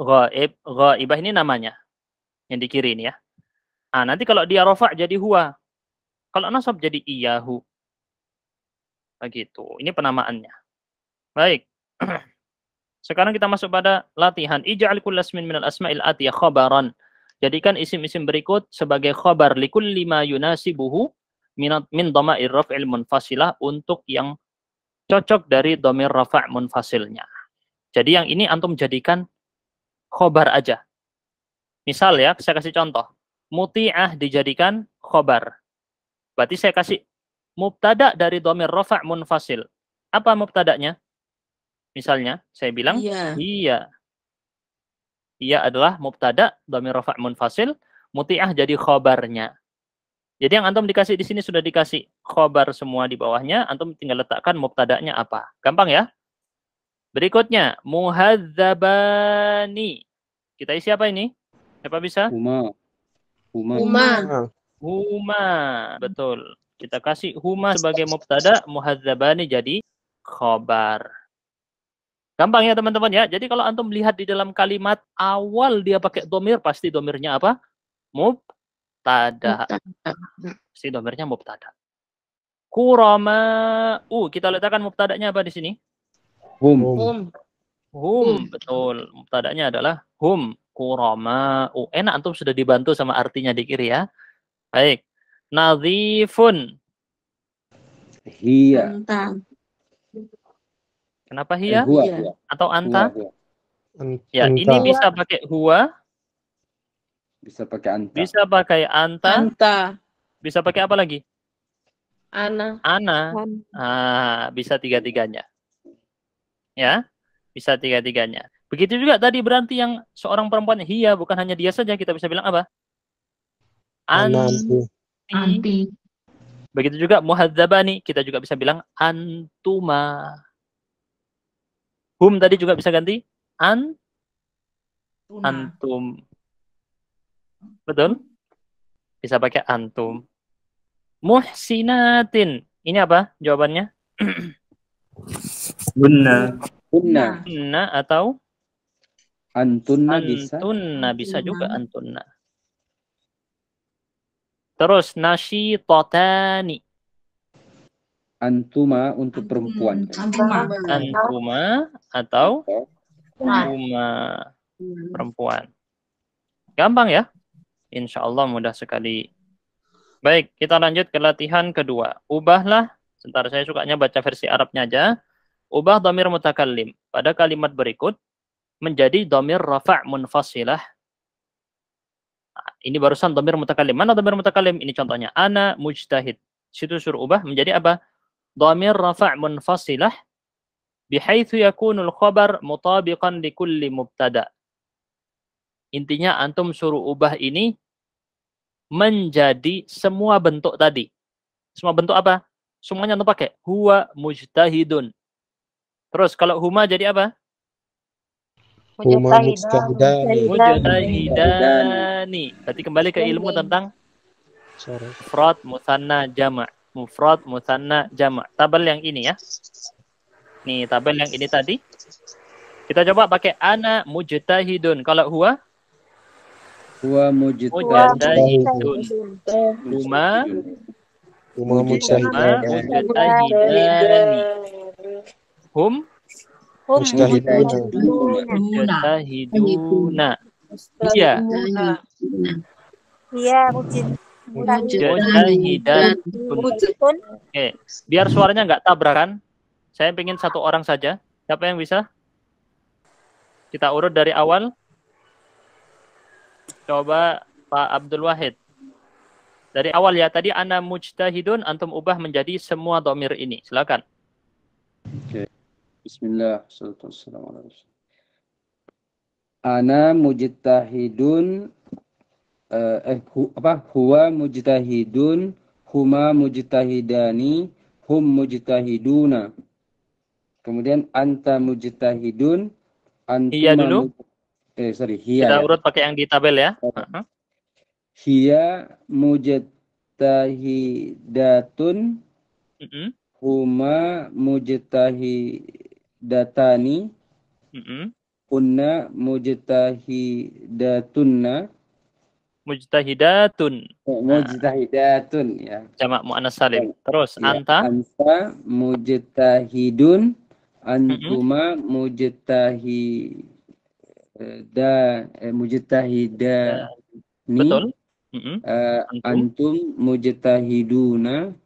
ghaib, ghaibah ini namanya. Yang di kiri ini ya. Ah nanti kalau dia rofa jadi huwa. Kalau nasab jadi iyahu. Begitu. Ini penamaannya. Baik. Sekarang kita masuk pada latihan. Ija'al kullasmin minal asma'il atiyah khabaran. Jadikan isim-isim berikut sebagai khabar Likul lima yunasibuhu minat min dhamair raf'il munfasilah untuk yang cocok dari dhamir rafa' munfasilnya. Jadi yang ini antum jadikan khobar aja. Misal ya, saya kasih contoh. Muti'ah dijadikan khobar. Berarti saya kasih mubtada dari domir rofa' munfasil. Apa mubtadanya? Misalnya, saya bilang, iya. Iya, iya adalah mubtada, domir rofa' munfasil, muti'ah jadi khobarnya. Jadi yang antum dikasih di sini sudah dikasih khobar semua di bawahnya, antum tinggal letakkan mubtada'nya apa. Gampang ya? Berikutnya, muhadzabani. Kita isi apa ini? Siapa bisa? Huma. Huma huma betul kita kasih huma sebagai mubtada muhadzabani jadi khobar gampang ya teman-teman ya jadi kalau antum lihat di dalam kalimat awal dia pakai domir pasti domirnya apa mubtada pasti domirnya mubtada kurama uh, kita letakkan mubtadanya apa di sini hum hum, hum. betul mubtadanya adalah hum kurama uh enak antum sudah dibantu sama artinya di kiri ya Baik. Nadhifun. Hiya. Anta. Kenapa hiya? Eh, hua, hua. Atau anta? Hua, hua. Anta. Ya, ini bisa pakai huwa. Bisa pakai anta. Bisa pakai anta. Anta. Bisa pakai apa lagi? Ana. Ana. Ah, bisa tiga-tiganya. Ya, bisa tiga-tiganya. Begitu juga tadi berarti yang seorang perempuan hiya bukan hanya dia saja kita bisa bilang apa? anti. anti. Begitu juga muhadzabani, kita juga bisa bilang antuma. Hum tadi juga bisa ganti an antum. Betul? Bisa pakai antum. Muhsinatin. Ini apa jawabannya? Bunna. Bunna. Bunna atau? Antunna, antunna bisa. Antunna bisa juga antunna. Terus nasi totani Antuma untuk perempuan. Antuma. Antuma atau Uma hmm. perempuan. Gampang ya? Insya Allah mudah sekali. Baik, kita lanjut ke latihan kedua. Ubahlah, sebentar saya sukanya baca versi Arabnya aja. Ubah domir mutakallim pada kalimat berikut menjadi domir rafa' munfasilah ini barusan domir mutakalim. Mana domir mutakalim? Ini contohnya. Ana mujtahid. Situ suruh ubah menjadi apa? Domir rafa' munfasilah. Bihaithu yakunul khabar mutabiqan kulli mubtada. Intinya antum suruh ubah ini menjadi semua bentuk tadi. Semua bentuk apa? Semuanya antum pakai. Huwa mujtahidun. Terus kalau huma jadi apa? Mujtahidani. Mujtahidani. Berarti kembali ke ilmu tentang mufrad musanna jama, Mufrad musanna jama. Tabel yang ini ya. Nih, tabel yang ini tadi. Kita coba pakai ana mujtahidun. Kalau huwa huwa mujtahidun. Huma Huma mujtahidani. Hum Oh, Mujtahiduna. Iya. Iya, Oke, biar suaranya nggak tabrakan. Saya pengen satu orang saja. Siapa yang bisa? Kita urut dari awal. Coba Pak Abdul Wahid. Dari awal ya, tadi ana mujtahidun antum ubah menjadi semua domir ini. Silakan. Oke. Okay. Bismillah, Ana mujtahidun eh, eh hu, apa huwa mujtahidun huma mujtahidani hum mujtahiduna. Kemudian anta mujtahidun anta. Iya dulu. Eh sorry, hiya. Kita ya. urut pakai yang di tabel ya. Iya. Uh -huh. Hiya mujtahidatun. Mm -hmm. Huma mujtahi datani mm -hmm. kunna mujtahidatunna mujtahidatun oh, mujtahidatun ya jamak muannas salim terus ya, anta anta mujtahidun antuma mm -hmm. mujtahida eh, mujtahida betul mm -hmm. uh, antum mujtahiduna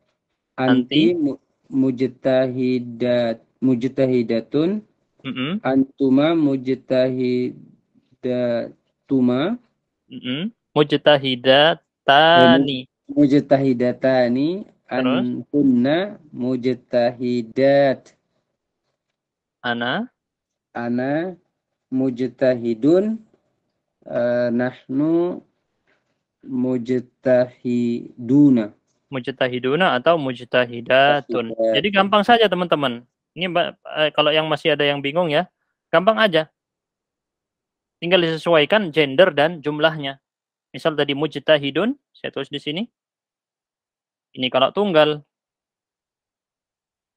anti, anti mujtahidat mujtahidatun mm-hmm. antuma mujtahidatuma mm-hmm. mujtahidatani mujtahidatani antunna mujtahidat ana ana mujtahidun uh, nahnu mujtahiduna mujtahiduna atau mujtahidatun jadi gampang saja teman-teman ini eh, kalau yang masih ada yang bingung ya, gampang aja. Tinggal disesuaikan gender dan jumlahnya. Misal tadi mujtahidun, saya tulis di sini. Ini kalau tunggal.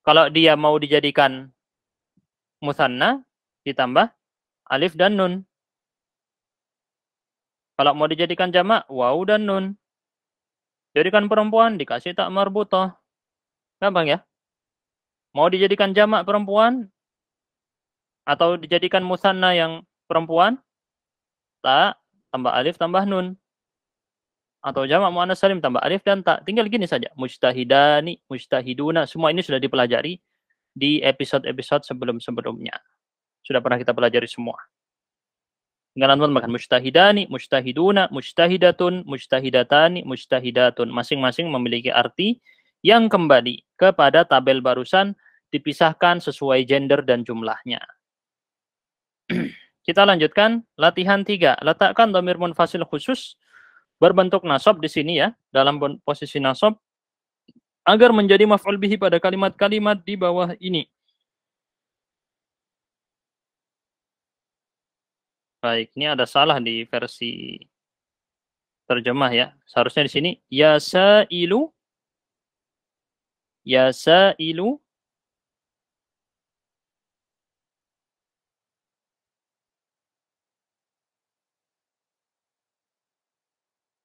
Kalau dia mau dijadikan musanna, ditambah alif dan nun. Kalau mau dijadikan jamak, waw dan nun. Jadikan perempuan, dikasih tak marbutoh. Gampang ya? Mau dijadikan jamak perempuan? Atau dijadikan musanna yang perempuan? Tak, tambah alif, tambah nun. Atau jamak mu'ana salim, tambah alif dan tak. Tinggal gini saja. Mujtahidani, mujtahiduna. Semua ini sudah dipelajari di episode-episode sebelum-sebelumnya. Sudah pernah kita pelajari semua. Tinggal nonton makan mujtahidani, mujtahiduna, mujtahidatun, mujtahidatani, mujtahidatun. Masing-masing memiliki arti yang kembali kepada tabel barusan dipisahkan sesuai gender dan jumlahnya. Kita lanjutkan latihan 3. Letakkan domir munfasil khusus berbentuk nasab di sini ya, dalam posisi nasab agar menjadi maf'ul bihi pada kalimat-kalimat di bawah ini. Baik, ini ada salah di versi terjemah ya. Seharusnya di sini ya ilu, yasa ilu.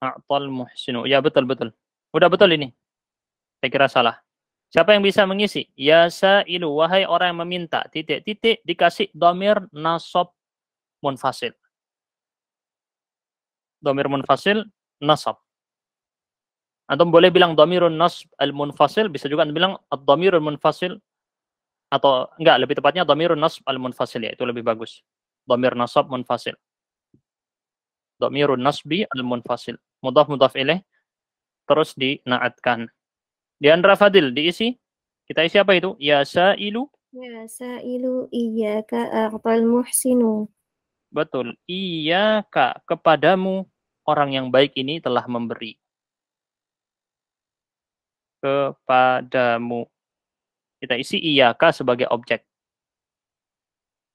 a'tal muhsinu. Ya betul betul. Udah betul ini. Saya kira salah. Siapa yang bisa mengisi? Ya sa'ilu wahai orang yang meminta. Titik-titik dikasih domir nasab munfasil. Domir munfasil nasab. atau boleh bilang domirun nasab al-munfasil, bisa juga bilang domirun munfasil atau enggak lebih tepatnya domirun nasab al-munfasil ya, itu lebih bagus. Domir nasab munfasil. Domirun nasbi al-munfasil mudhaf mudhaf ilaih terus dinaatkan. antara Fadil diisi kita isi apa itu? Ya sa'ilu Ya sa'ilu iyyaka a'tal muhsinu. Betul. Iyyaka kepadamu orang yang baik ini telah memberi. Kepadamu. Kita isi iyyaka sebagai objek.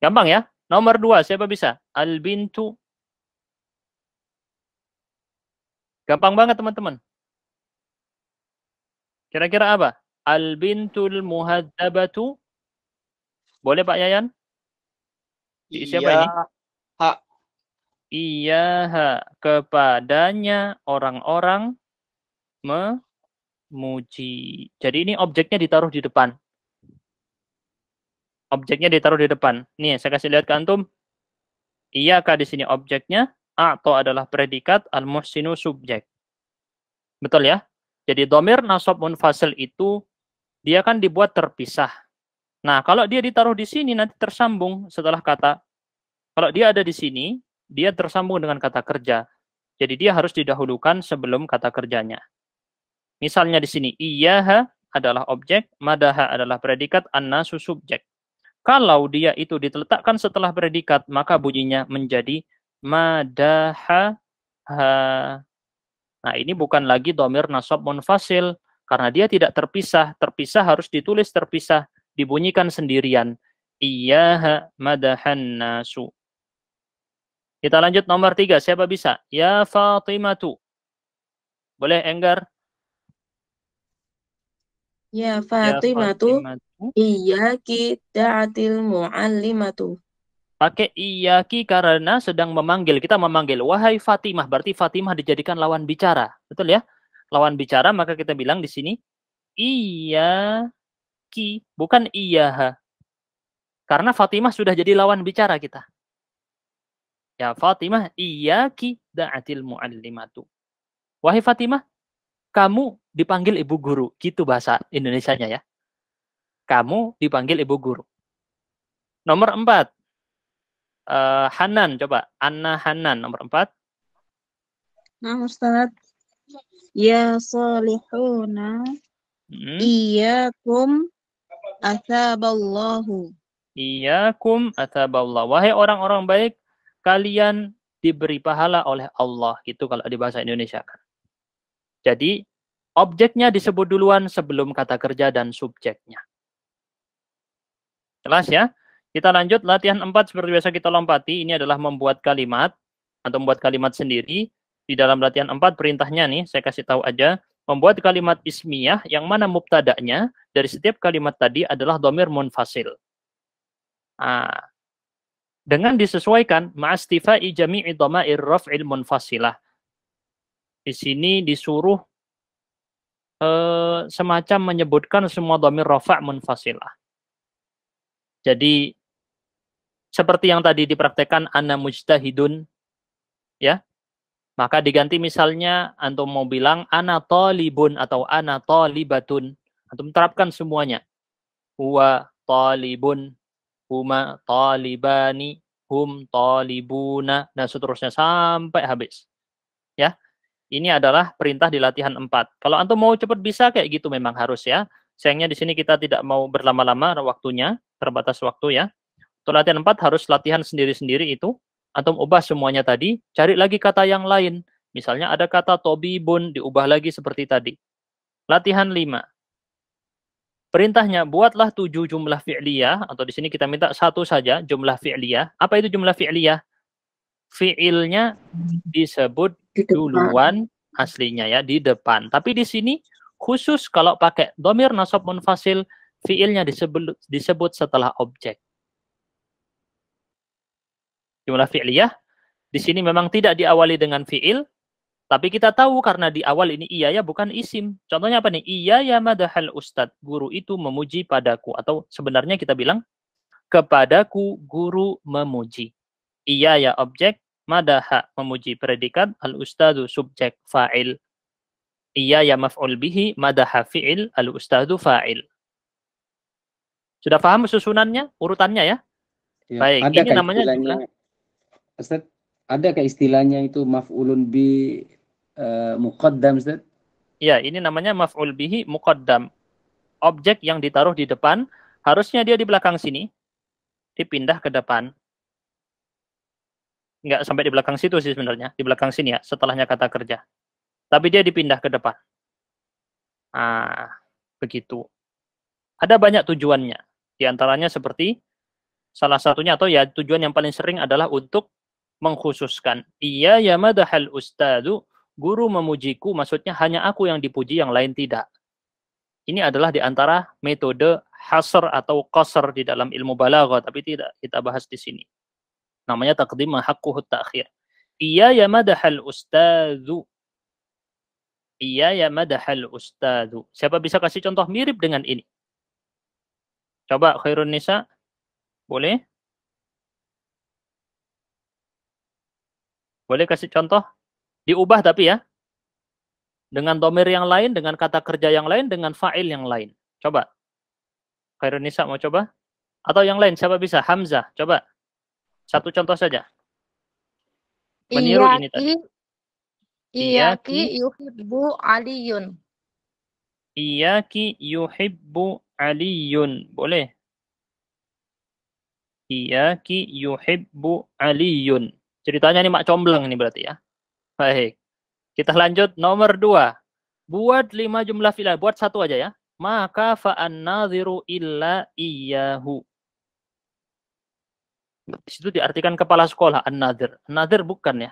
Gampang ya? Nomor dua, siapa bisa? Al-bintu Gampang banget teman-teman. Kira-kira apa? Al-bintul muhadzabatu. Boleh Pak Yayan? Di iya, Siapa ini? Ha. Iya, kepada kepadanya orang-orang memuji. Jadi ini objeknya ditaruh di depan. Objeknya ditaruh di depan. Nih, saya kasih lihat ke antum. Iya kak di sini objeknya atau adalah predikat, al-muhsinu subjek. Betul ya? Jadi domir nasab munfasil itu dia kan dibuat terpisah. Nah, kalau dia ditaruh di sini nanti tersambung setelah kata. Kalau dia ada di sini, dia tersambung dengan kata kerja. Jadi dia harus didahulukan sebelum kata kerjanya. Misalnya di sini, iyaha adalah objek, madaha adalah predikat, annasu subjek. Kalau dia itu diletakkan setelah predikat, maka bunyinya menjadi madaha ha. Nah, ini bukan lagi domir nasab munfasil karena dia tidak terpisah. Terpisah harus ditulis terpisah, dibunyikan sendirian. Iyaha madahan nasu. Kita lanjut nomor tiga. Siapa bisa? Ya Fatimatu. Boleh, Enggar? Ya, ya Fatimatu, iya kita ta'atil mu'allimatu pakai iyaki karena sedang memanggil. Kita memanggil wahai Fatimah, berarti Fatimah dijadikan lawan bicara. Betul ya? Lawan bicara maka kita bilang di sini iya ki bukan iyaha. Karena Fatimah sudah jadi lawan bicara kita. Ya Fatimah, iya iyaki da'atil muallimatu. Wahai Fatimah, kamu dipanggil ibu guru. Gitu bahasa Indonesianya ya. Kamu dipanggil ibu guru. Nomor empat, Uh, Hanan, coba. Anna Hanan, nomor empat. Nah, Ustaz. Ya salihuna hmm. iyakum athaballahu. Iyakum athaballahu. Wahai orang-orang baik, kalian diberi pahala oleh Allah. Itu kalau di bahasa Indonesia kan. Jadi, objeknya disebut duluan sebelum kata kerja dan subjeknya. Jelas ya? Kita lanjut latihan 4 seperti biasa kita lompati. Ini adalah membuat kalimat atau membuat kalimat sendiri. Di dalam latihan 4 perintahnya nih, saya kasih tahu aja. Membuat kalimat ismiyah yang mana mubtadaknya dari setiap kalimat tadi adalah domir munfasil. Ah. Dengan disesuaikan ijami jami'i irraf raf'il munfasilah. Di sini disuruh Uh, semacam menyebutkan semua domir rafa' munfasilah. Jadi seperti yang tadi dipraktekkan ana mujtahidun ya maka diganti misalnya antum mau bilang ana talibun atau ana talibatun antum terapkan semuanya huwa talibun huma talibani hum talibuna dan nah, seterusnya sampai habis ya ini adalah perintah di latihan 4. Kalau antum mau cepat bisa kayak gitu memang harus ya. Sayangnya di sini kita tidak mau berlama-lama waktunya, terbatas waktu ya. Untuk latihan 4 harus latihan sendiri-sendiri itu atau ubah semuanya tadi, cari lagi kata yang lain. Misalnya ada kata Tobi bun diubah lagi seperti tadi. Latihan 5. Perintahnya buatlah 7 jumlah fi'liyah atau di sini kita minta satu saja jumlah fi'liyah. Apa itu jumlah fi'liyah? Fi'ilnya disebut duluan aslinya ya di depan. Tapi di sini khusus kalau pakai domir nasab munfasil fiilnya disebut disebut setelah objek jumlah fi'liyah. Di sini memang tidak diawali dengan fi'il, tapi kita tahu karena di awal ini iya ya bukan isim. Contohnya apa nih? Iya ya madahal ustad. Guru itu memuji padaku. Atau sebenarnya kita bilang, kepadaku guru memuji. Iya ya objek, madaha memuji predikat, al ustadu subjek fa'il. Iya ya maf'ul bihi, madaha fi'il, al ustadu fa'il. Sudah paham susunannya, urutannya ya? ya Baik, ini kan namanya jumlah. Ustaz, kayak istilahnya itu maf'ulun bi uh, muqaddam Ustaz? Ya, ini namanya maf'ul bihi muqaddam. Objek yang ditaruh di depan, harusnya dia di belakang sini, dipindah ke depan. Nggak sampai di belakang situ sih sebenarnya, di belakang sini ya, setelahnya kata kerja. Tapi dia dipindah ke depan. Ah, begitu. Ada banyak tujuannya. Di antaranya seperti salah satunya atau ya tujuan yang paling sering adalah untuk mengkhususkan iya ya madahal ustadu guru memujiku maksudnya hanya aku yang dipuji yang lain tidak ini adalah di antara metode hasr atau qasr di dalam ilmu balaghah tapi tidak kita bahas di sini namanya taqdim mahaqquhu ta'khir iya ya madahal ustadu iya ya madahal ustadu siapa bisa kasih contoh mirip dengan ini coba khairun nisa boleh Boleh kasih contoh? Diubah tapi ya. Dengan domir yang lain, dengan kata kerja yang lain, dengan fa'il yang lain. Coba. Khairun Nisa mau coba? Atau yang lain, siapa bisa? Hamzah, coba. Satu contoh saja. Meniru iyaki, ini tadi. Iyaki iya yuhibbu aliyun. Iyaki yuhibbu aliyun. Boleh? Iyaki yuhibbu aliyun. Ceritanya ini mak combleng ini berarti ya. Baik. Kita lanjut nomor dua. Buat lima jumlah fila Buat satu aja ya. Maka fa'an naziru illa iyyahu. Di situ diartikan kepala sekolah. an nazir an nazir bukan ya.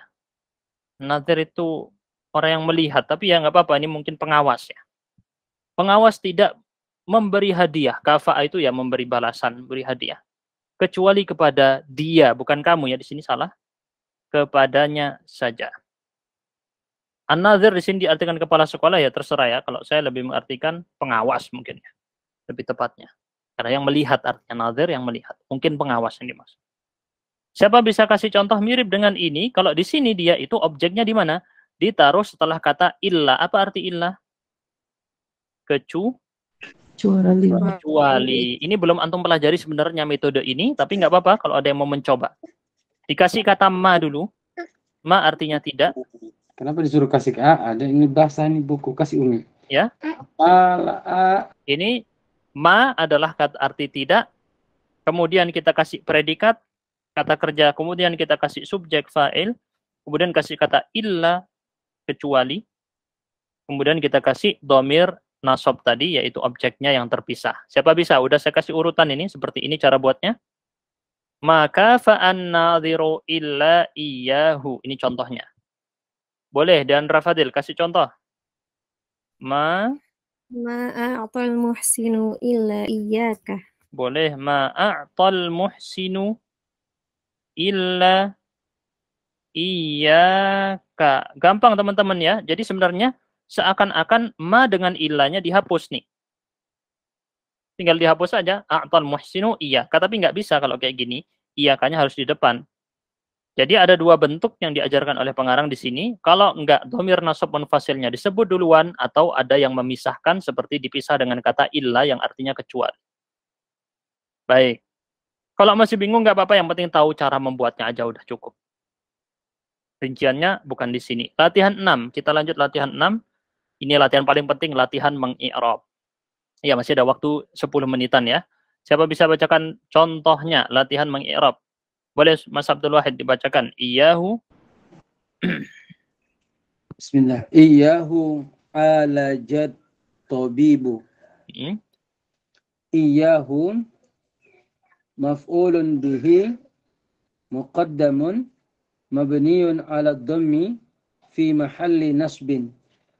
nazir itu orang yang melihat. Tapi ya nggak apa-apa. Ini mungkin pengawas ya. Pengawas tidak memberi hadiah. kafa itu ya memberi balasan. beri hadiah. Kecuali kepada dia. Bukan kamu ya. Di sini salah kepadanya saja. Another di sini diartikan kepala sekolah ya terserah ya. Kalau saya lebih mengartikan pengawas mungkin ya. Lebih tepatnya. Karena yang melihat artinya another yang melihat. Mungkin pengawas yang dimaksud. Siapa bisa kasih contoh mirip dengan ini? Kalau di sini dia itu objeknya di mana? Ditaruh setelah kata illa. Apa arti illa? Kecu Kecuali. Ini belum antum pelajari sebenarnya metode ini, tapi nggak apa-apa kalau ada yang mau mencoba. Dikasih kata ma dulu. Hmm. Ma artinya tidak. Kenapa disuruh kasih ke A? Ada ini bahasa ini buku kasih Umi. Ya. A. Ini ma adalah kata arti tidak. Kemudian kita kasih predikat, kata kerja, kemudian kita kasih subjek fa'il, kemudian kasih kata illa kecuali. Kemudian kita kasih domir nasab tadi yaitu objeknya yang terpisah. Siapa bisa? Udah saya kasih urutan ini seperti ini cara buatnya. Maka fa'an nadhiru illa iyyahu. Ini contohnya. Boleh dan Rafadil kasih contoh. Ma ma'atal muhsinu illa iyyaka. Boleh ma'atal muhsinu illa iyyaka. Gampang teman-teman ya. Jadi sebenarnya seakan-akan ma dengan illanya dihapus nih tinggal dihapus saja a'tal muhsinu iya tapi nggak bisa kalau kayak gini iya kayaknya harus di depan jadi ada dua bentuk yang diajarkan oleh pengarang di sini. Kalau nggak domir nasab munfasilnya disebut duluan atau ada yang memisahkan seperti dipisah dengan kata illa yang artinya kecuali. Baik. Kalau masih bingung nggak apa-apa yang penting tahu cara membuatnya aja udah cukup. Rinciannya bukan di sini. Latihan 6. Kita lanjut latihan 6. Ini latihan paling penting, latihan mengi'rab. Ya, masih ada waktu 10 menitan ya. Siapa bisa bacakan contohnya latihan mengi'rab? Boleh Mas Abdul Wahid dibacakan. Iyahu. Bismillah. Iyahu ala tabibu. Hmm? Iyahu maf'ulun bihi muqaddamun mabniyun ala dhammi fi mahalli nasbin.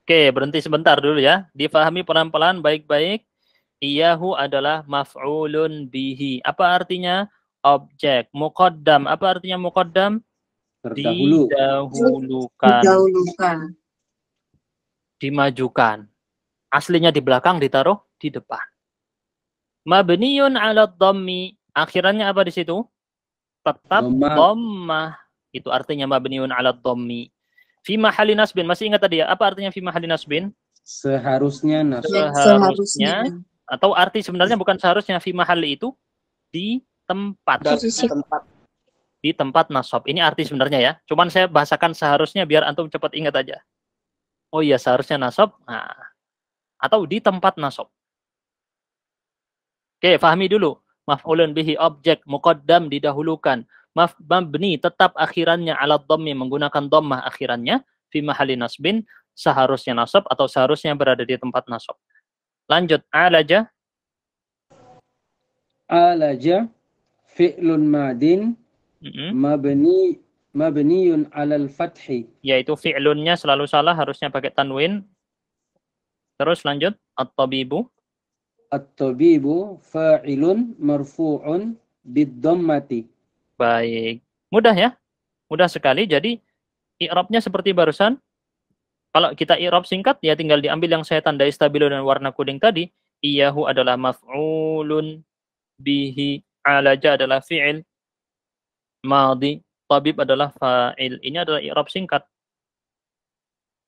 Oke, berhenti sebentar dulu ya. Difahami pelan-pelan baik-baik. Iyahu adalah maf'ulun bihi. Apa artinya? Objek. Muqaddam. Apa artinya muqaddam? Terdahulu. Didahulukan. Didahulukan. Dimajukan. Aslinya di belakang, ditaruh di depan. Mabniyun ala dhammi. Akhirannya apa di situ? Tetap dhammah. Itu artinya mabniun ala dhammi. Fima halinas bin Masih ingat tadi ya? Apa artinya fima halinas bin? Seharusnya nasbin. Seharusnya. Atau arti sebenarnya bukan seharusnya fima hal itu di tempat. Di tempat. Di tempat nasab. Ini arti sebenarnya ya. Cuman saya bahasakan seharusnya biar antum cepat ingat aja. Oh iya seharusnya nasab. Nah. Atau di tempat nasab. Oke, fahami dulu. Maf'ulun bihi objek muqaddam didahulukan mabni tetap akhirannya alat dhammi menggunakan dhammah akhirannya fi mahali nasbin seharusnya nasab atau seharusnya berada di tempat nasab. Lanjut alaja alaja fi'lun madin ma'beni ma'beniun mabni mabniyun alal fathi yaitu fi'lunnya selalu salah harusnya pakai tanwin. Terus lanjut at-tabibu at-tabibu fa'ilun marfu'un bid-dhammati Baik. Mudah ya? Mudah sekali. Jadi i'rabnya seperti barusan. Kalau kita i'rab singkat ya tinggal diambil yang saya tandai stabilo dan warna kuning tadi. Iyahu adalah maf'ulun bihi. Alaja adalah fi'il. Madi. Tabib adalah fa'il. Ini adalah i'rab singkat.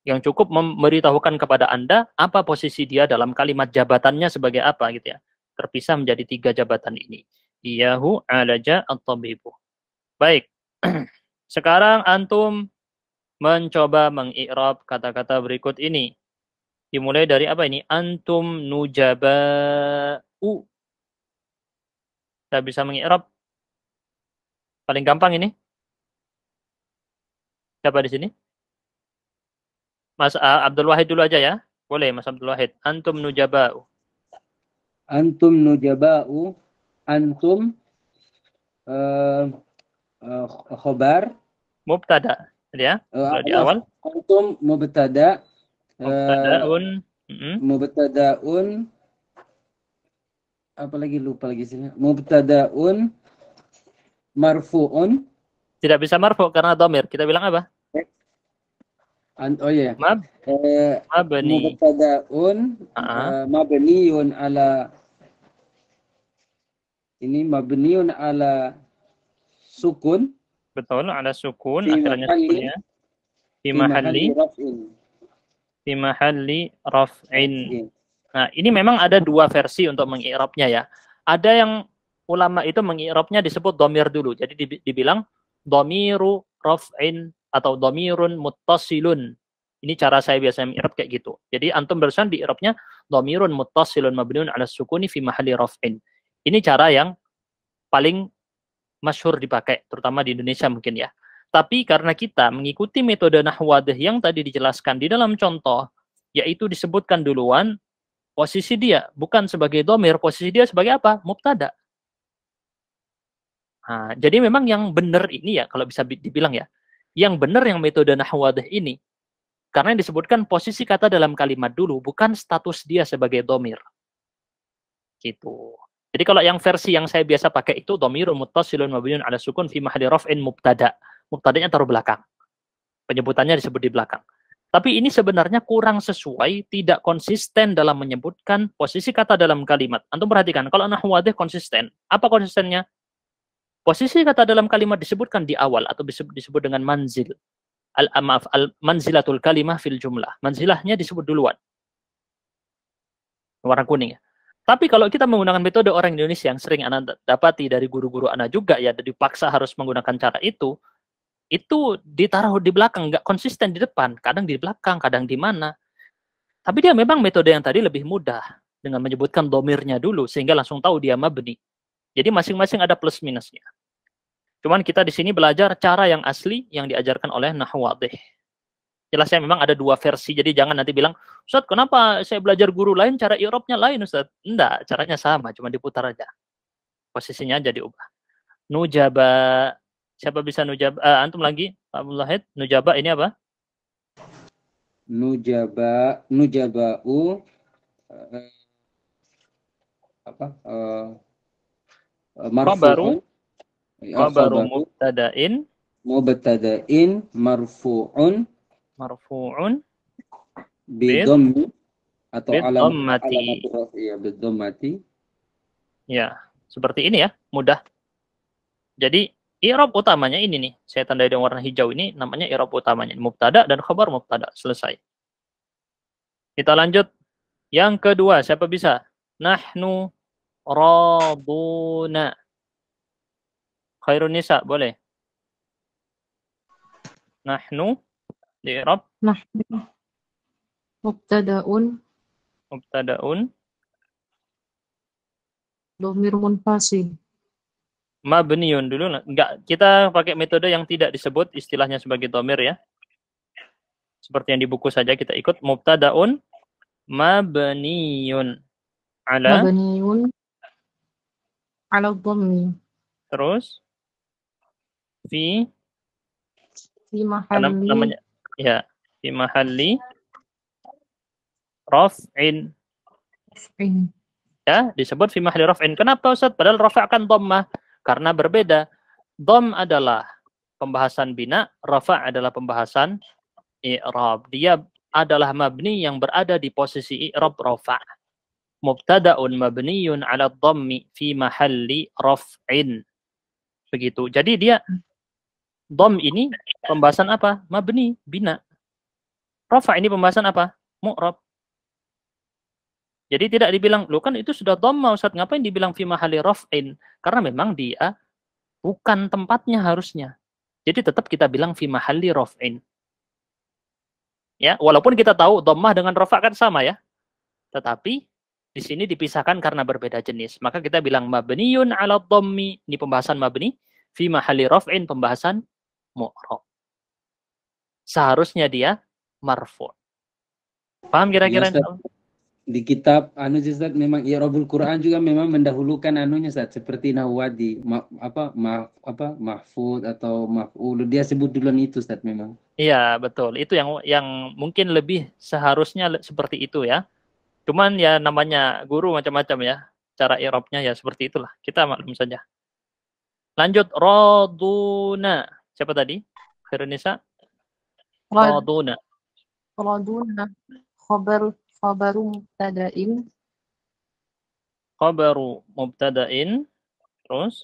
Yang cukup memberitahukan kepada Anda apa posisi dia dalam kalimat jabatannya sebagai apa gitu ya. Terpisah menjadi tiga jabatan ini iyahu alaja at-tabibu. Baik. Sekarang antum mencoba mengi'rab kata-kata berikut ini. Dimulai dari apa ini? Antum nujaba'u. Kita bisa mengi'rab. Paling gampang ini. Siapa di sini? Mas ah, Abdul Wahid dulu aja ya. Boleh Mas Abdul Wahid. Antum nujaba'u. Antum nujaba'u antum uh, uh, khobar mubtada ya uh, di iya. awal antum mubtada mubtadaun uh, mubtadaun apalagi lupa lagi sini mubtadaun marfuun tidak bisa marfu karena domir kita bilang apa An oh ya yeah. mab eh, mabni mubtadaun uh ah. -huh. mabniun ala ini mabniun ala sukun. Betul, ada sukun. Di akhirnya sukunnya. Di mahalli. Di ya. mahalli raf'in. Nah, ini memang ada dua versi untuk mengirabnya ya. Ada yang ulama itu mengirabnya disebut domir dulu. Jadi dibilang domiru raf'in atau domirun muttasilun. Ini cara saya biasa mengirab kayak gitu. Jadi antum barusan diirabnya domirun muttasilun mabniun ala sukuni fi mahalli raf'in. Ini cara yang paling masyhur dipakai, terutama di Indonesia mungkin ya. Tapi karena kita mengikuti metode nahwadah yang tadi dijelaskan di dalam contoh, yaitu disebutkan duluan posisi dia, bukan sebagai domir, posisi dia sebagai apa? Mubtada. Nah, jadi memang yang benar ini ya, kalau bisa dibilang ya, yang benar yang metode nahwadah ini, karena yang disebutkan posisi kata dalam kalimat dulu, bukan status dia sebagai domir. Gitu. Jadi kalau yang versi yang saya biasa pakai itu dhamirun muttasilun mabniun ala sukun fi mahalli raf'in mubtada. Mubtadanya taruh belakang. Penyebutannya disebut di belakang. Tapi ini sebenarnya kurang sesuai, tidak konsisten dalam menyebutkan posisi kata dalam kalimat. Antum perhatikan, kalau nahwadih konsisten, apa konsistennya? Posisi kata dalam kalimat disebutkan di awal atau disebut dengan manzil. Al ah, maaf, al manzilatul kalimah fil jumlah. Manzilahnya disebut duluan. Warna kuning ya. Tapi kalau kita menggunakan metode orang Indonesia yang sering anak dapati dari guru-guru anak juga ya dipaksa harus menggunakan cara itu, itu ditaruh di belakang, nggak konsisten di depan, kadang di belakang, kadang di mana. Tapi dia memang metode yang tadi lebih mudah dengan menyebutkan domirnya dulu sehingga langsung tahu dia mabni. Jadi masing-masing ada plus minusnya. Cuman kita di sini belajar cara yang asli yang diajarkan oleh Nahwadih jelasnya memang ada dua versi. Jadi jangan nanti bilang, Ustaz kenapa saya belajar guru lain cara Eropnya lain Ustaz? Enggak, caranya sama, cuma diputar aja. Posisinya jadi ubah. Nujaba, siapa bisa nujaba? Uh, antum lagi, Pak Abdul nujaba ini apa? Nujaba, u uh, eh, apa? Uh, marfu. baru khabaru mubtada'in. Mubtada'in marfu'un marfu'un bidommi atau alamati ya bidommati Ya, seperti ini ya, mudah. Jadi i'rab utamanya ini nih, saya tandai dengan warna hijau ini namanya i'rab utamanya, mubtada dan khabar mubtada, selesai. Kita lanjut yang kedua, siapa bisa? Nahnu rabuna Khairun nisa, boleh. Nahnu di i'rab daun. Nah, mubtada'un mubtada'un domir munfasil mabniun dulu nah, enggak kita pakai metode yang tidak disebut istilahnya sebagai domir ya seperti yang di buku saja kita ikut mubtadaun mabniun ala mabniun ala dhammi terus fi fi mahalli namanya ya fi mahalli raf'in ya disebut fi mahalli raf'in kenapa Ustaz padahal rafa'kan dhammah karena berbeda Dom adalah pembahasan bina rafa' adalah pembahasan i'rab dia adalah mabni yang berada di posisi i'rab rafa' mubtada'un mabniyun 'ala dhammi fi mahalli raf'in begitu jadi dia hmm. Dom ini pembahasan apa? Mabni, bina. Rafa ini pembahasan apa? Mu'rab. Jadi tidak dibilang, lo kan itu sudah dhamma Ustaz, ngapain dibilang fi mahali raf'in? Karena memang dia bukan tempatnya harusnya. Jadi tetap kita bilang fi mahali raf'in. Ya, walaupun kita tahu dhammah dengan rafa kan sama ya. Tetapi di sini dipisahkan karena berbeda jenis. Maka kita bilang mabniyun ala dhammi, ini pembahasan mabni, fi mahali raf'in pembahasan mu'rob. Seharusnya dia marfu'. Paham kira-kira? Ya, di kitab anu Ustaz memang ya Rabbul Quran juga memang mendahulukan anunya Ustaz seperti Nawadi ma, apa ma, apa mahfud atau maf'ul dia sebut duluan itu Ustaz memang. Iya, betul. Itu yang yang mungkin lebih seharusnya seperti itu ya. Cuman ya namanya guru macam-macam ya. Cara irobnya ya seperti itulah. Kita maklum saja. Lanjut raduna. Siapa tadi? Veronisa? Raduna. Raduna. Khabar khabaru mubtada'in. Khabaru mubtada'in. Terus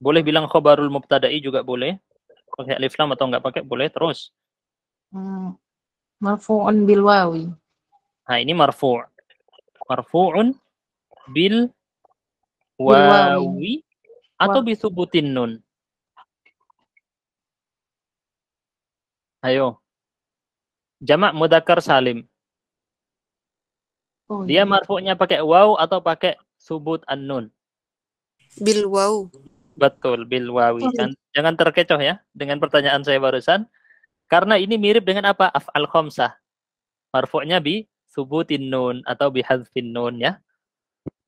boleh bilang khabarul mubtada'i juga boleh. Pakai alif lam atau enggak pakai boleh terus. Hmm, marfu'un bil wawi. Nah, ini marfu'. Marfu'un bil wawi atau bisubutin nun. Ayo. Jamak mudakar salim. Oh, Dia iya. marfuknya pakai waw atau pakai subut an-nun? Bil waw. Betul, bil wawi. Oh. Jangan, iya. jangan terkecoh ya dengan pertanyaan saya barusan. Karena ini mirip dengan apa? Af'al khomsah. Marfuknya bi subutin nun atau bi hadfin nun ya.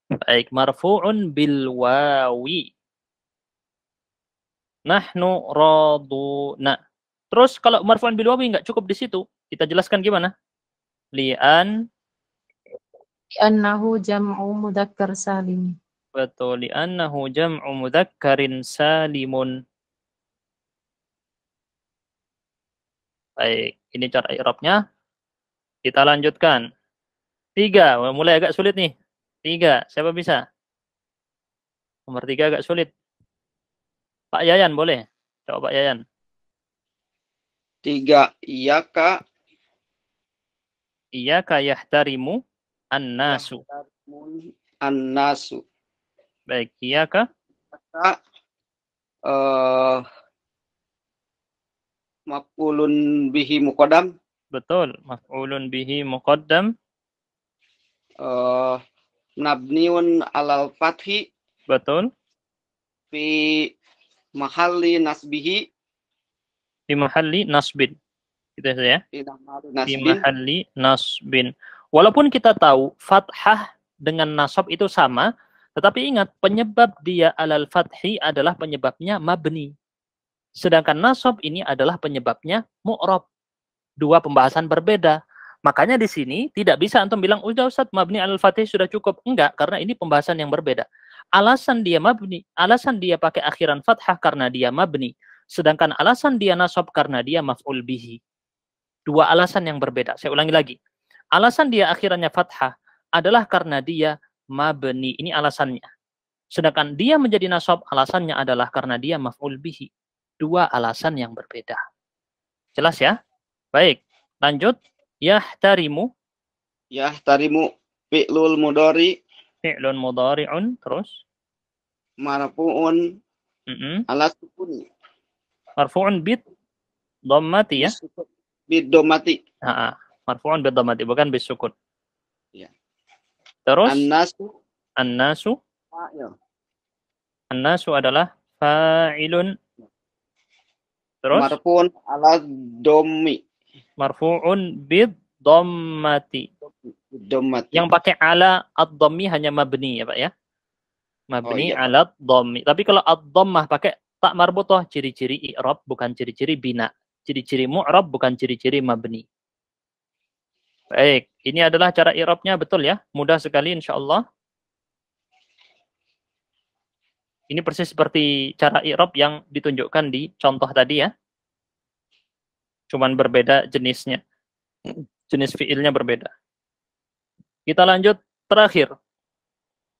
Baik, marfu'un bil wawi. Nahnu raduna. Terus kalau marfu'an bil wawi nggak cukup di situ, kita jelaskan gimana? Li'an li'annahu jam'u mudzakkar salim. Betul, li'annahu jam'u mudzakkarin salimun. Baik, ini cara i'rabnya. Kita lanjutkan. Tiga, mulai agak sulit nih. Tiga, siapa bisa? Nomor tiga agak sulit. Pak Yayan boleh? Coba Pak Yayan. Tiga, iya Iya kak yahtarimu annasu. Annasu. Baik, iya kak. uh, eh, Makulun bihi muqaddam. Betul, makulun bihi muqaddam. Uh, eh, nabniun alal fathi. Betul. Fi mahali nasbihi fi mahalli nasbin. Gitu ya. Fi mahalli nasbin. Walaupun kita tahu fathah dengan nasab itu sama, tetapi ingat penyebab dia alal fathi adalah penyebabnya mabni. Sedangkan nasab ini adalah penyebabnya mu'rab. Dua pembahasan berbeda. Makanya di sini tidak bisa antum bilang udah Ustaz mabni alal fatih sudah cukup. Enggak, karena ini pembahasan yang berbeda. Alasan dia mabni, alasan dia pakai akhiran fathah karena dia mabni. Sedangkan alasan dia nasab karena dia maf'ul bihi. Dua alasan yang berbeda. Saya ulangi lagi. Alasan dia akhirnya fathah adalah karena dia mabni. Ini alasannya. Sedangkan dia menjadi nasab alasannya adalah karena dia maf'ul bihi. Dua alasan yang berbeda. Jelas ya? Baik. Lanjut. Yahtarimu. Yahtarimu fi'lul mudari. Fi'lun mudari'un. Terus. Marfu'un. Mm -hmm. Alas sukuni marfu'un bid dhammati ya. Bid dhammati. Heeh. Marfu'un bid dhammati bukan bis sukun. ya Terus Anasu. nasu an fa'il. an adalah fa'ilun. Terus marfu'un ala dhammi. Marfu'un bid dhammati. Dhammati. Yang pakai ala ad-dhammi hanya mabni ya, Pak ya. Mabni oh, iya. ala dhammi Tapi kalau ad-dhammah pakai Tak marbutoh ciri-ciri i'rab bukan ciri-ciri bina. Ciri-ciri mu'rab bukan ciri-ciri mabni. Baik, ini adalah cara i'rabnya betul ya? Mudah sekali insya Allah. Ini persis seperti cara i'rab yang ditunjukkan di contoh tadi ya. Cuman berbeda jenisnya. Jenis fiilnya berbeda. Kita lanjut terakhir.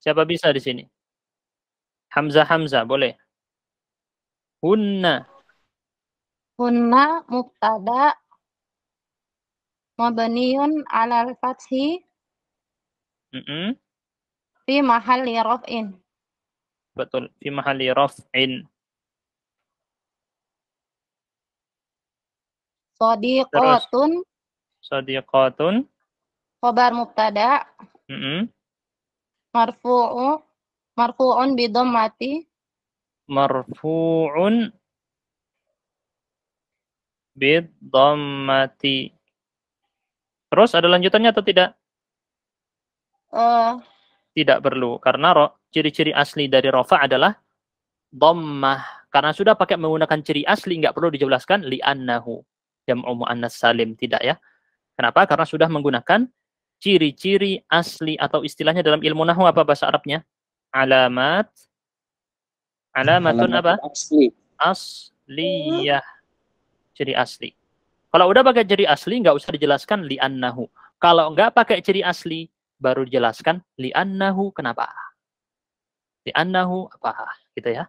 Siapa bisa di sini? Hamzah Hamzah boleh. Hunna. Hunna mubtada mabniyun 'alal fathi. Mm -mm. Fi mahalli raf'in. Betul, fi mahalli raf'in. Sadiqatun. Sadiqatun. Khabar mubtada. Mm -mm. Marfu'u marfu'un bidhammati. mati marfu'un bidhammati. Terus ada lanjutannya atau tidak? Oh. Tidak perlu karena ciri-ciri asli dari rofa adalah dhammah. Karena sudah pakai menggunakan ciri asli nggak perlu dijelaskan li'annahu jam'u muannas salim tidak ya. Kenapa? Karena sudah menggunakan ciri-ciri asli atau istilahnya dalam ilmu nahu apa bahasa Arabnya? Alamat Alamatun apa? Asli. Asliyah. Ciri asli. Kalau udah pakai ciri asli nggak usah dijelaskan li'annahu. Kalau nggak pakai ciri asli baru dijelaskan li'annahu kenapa? Li'annahu apa? Gitu ya.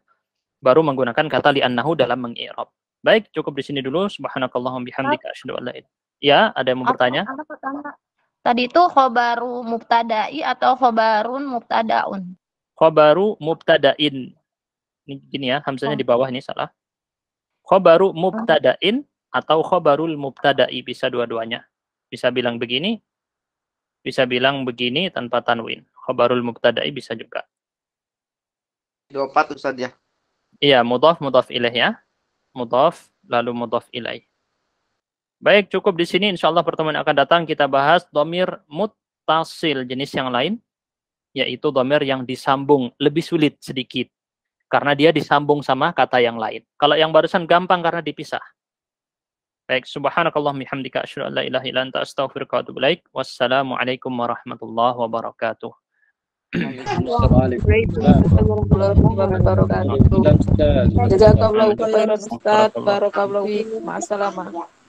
Baru menggunakan kata li'annahu dalam mengi'rab. Baik, cukup di sini dulu. Subhanakallahum bihamdika asyhadu Ya, ada yang mau bertanya? Apa, Tadi itu khobaru mubtada'i atau khobarun mubtada'un? Khobaru mubtada'in. Ini gini ya, hamzahnya oh. di bawah ini salah. Khobaru oh. mubtada'in atau khobarul mubtada'i bisa dua-duanya. Bisa bilang begini, bisa bilang begini tanpa tanwin. Khobarul mubtada'i bisa juga. empat Ustaz ya. Iya, mudhaf mudhaf ilaih ya. Mudhaf lalu mudhaf ilaih. Baik, cukup di sini. Insya Allah pertemuan akan datang kita bahas domir mutasil jenis yang lain, yaitu domir yang disambung lebih sulit sedikit karena dia disambung sama kata yang lain. Kalau yang barusan gampang karena dipisah. Baik, subhanakallah mihamdika asyhadu an la ilaha illa anta astaghfiruka wa atubu Wassalamualaikum warahmatullahi wabarakatuh. Assalamualaikum warahmatullahi wabarakatuh.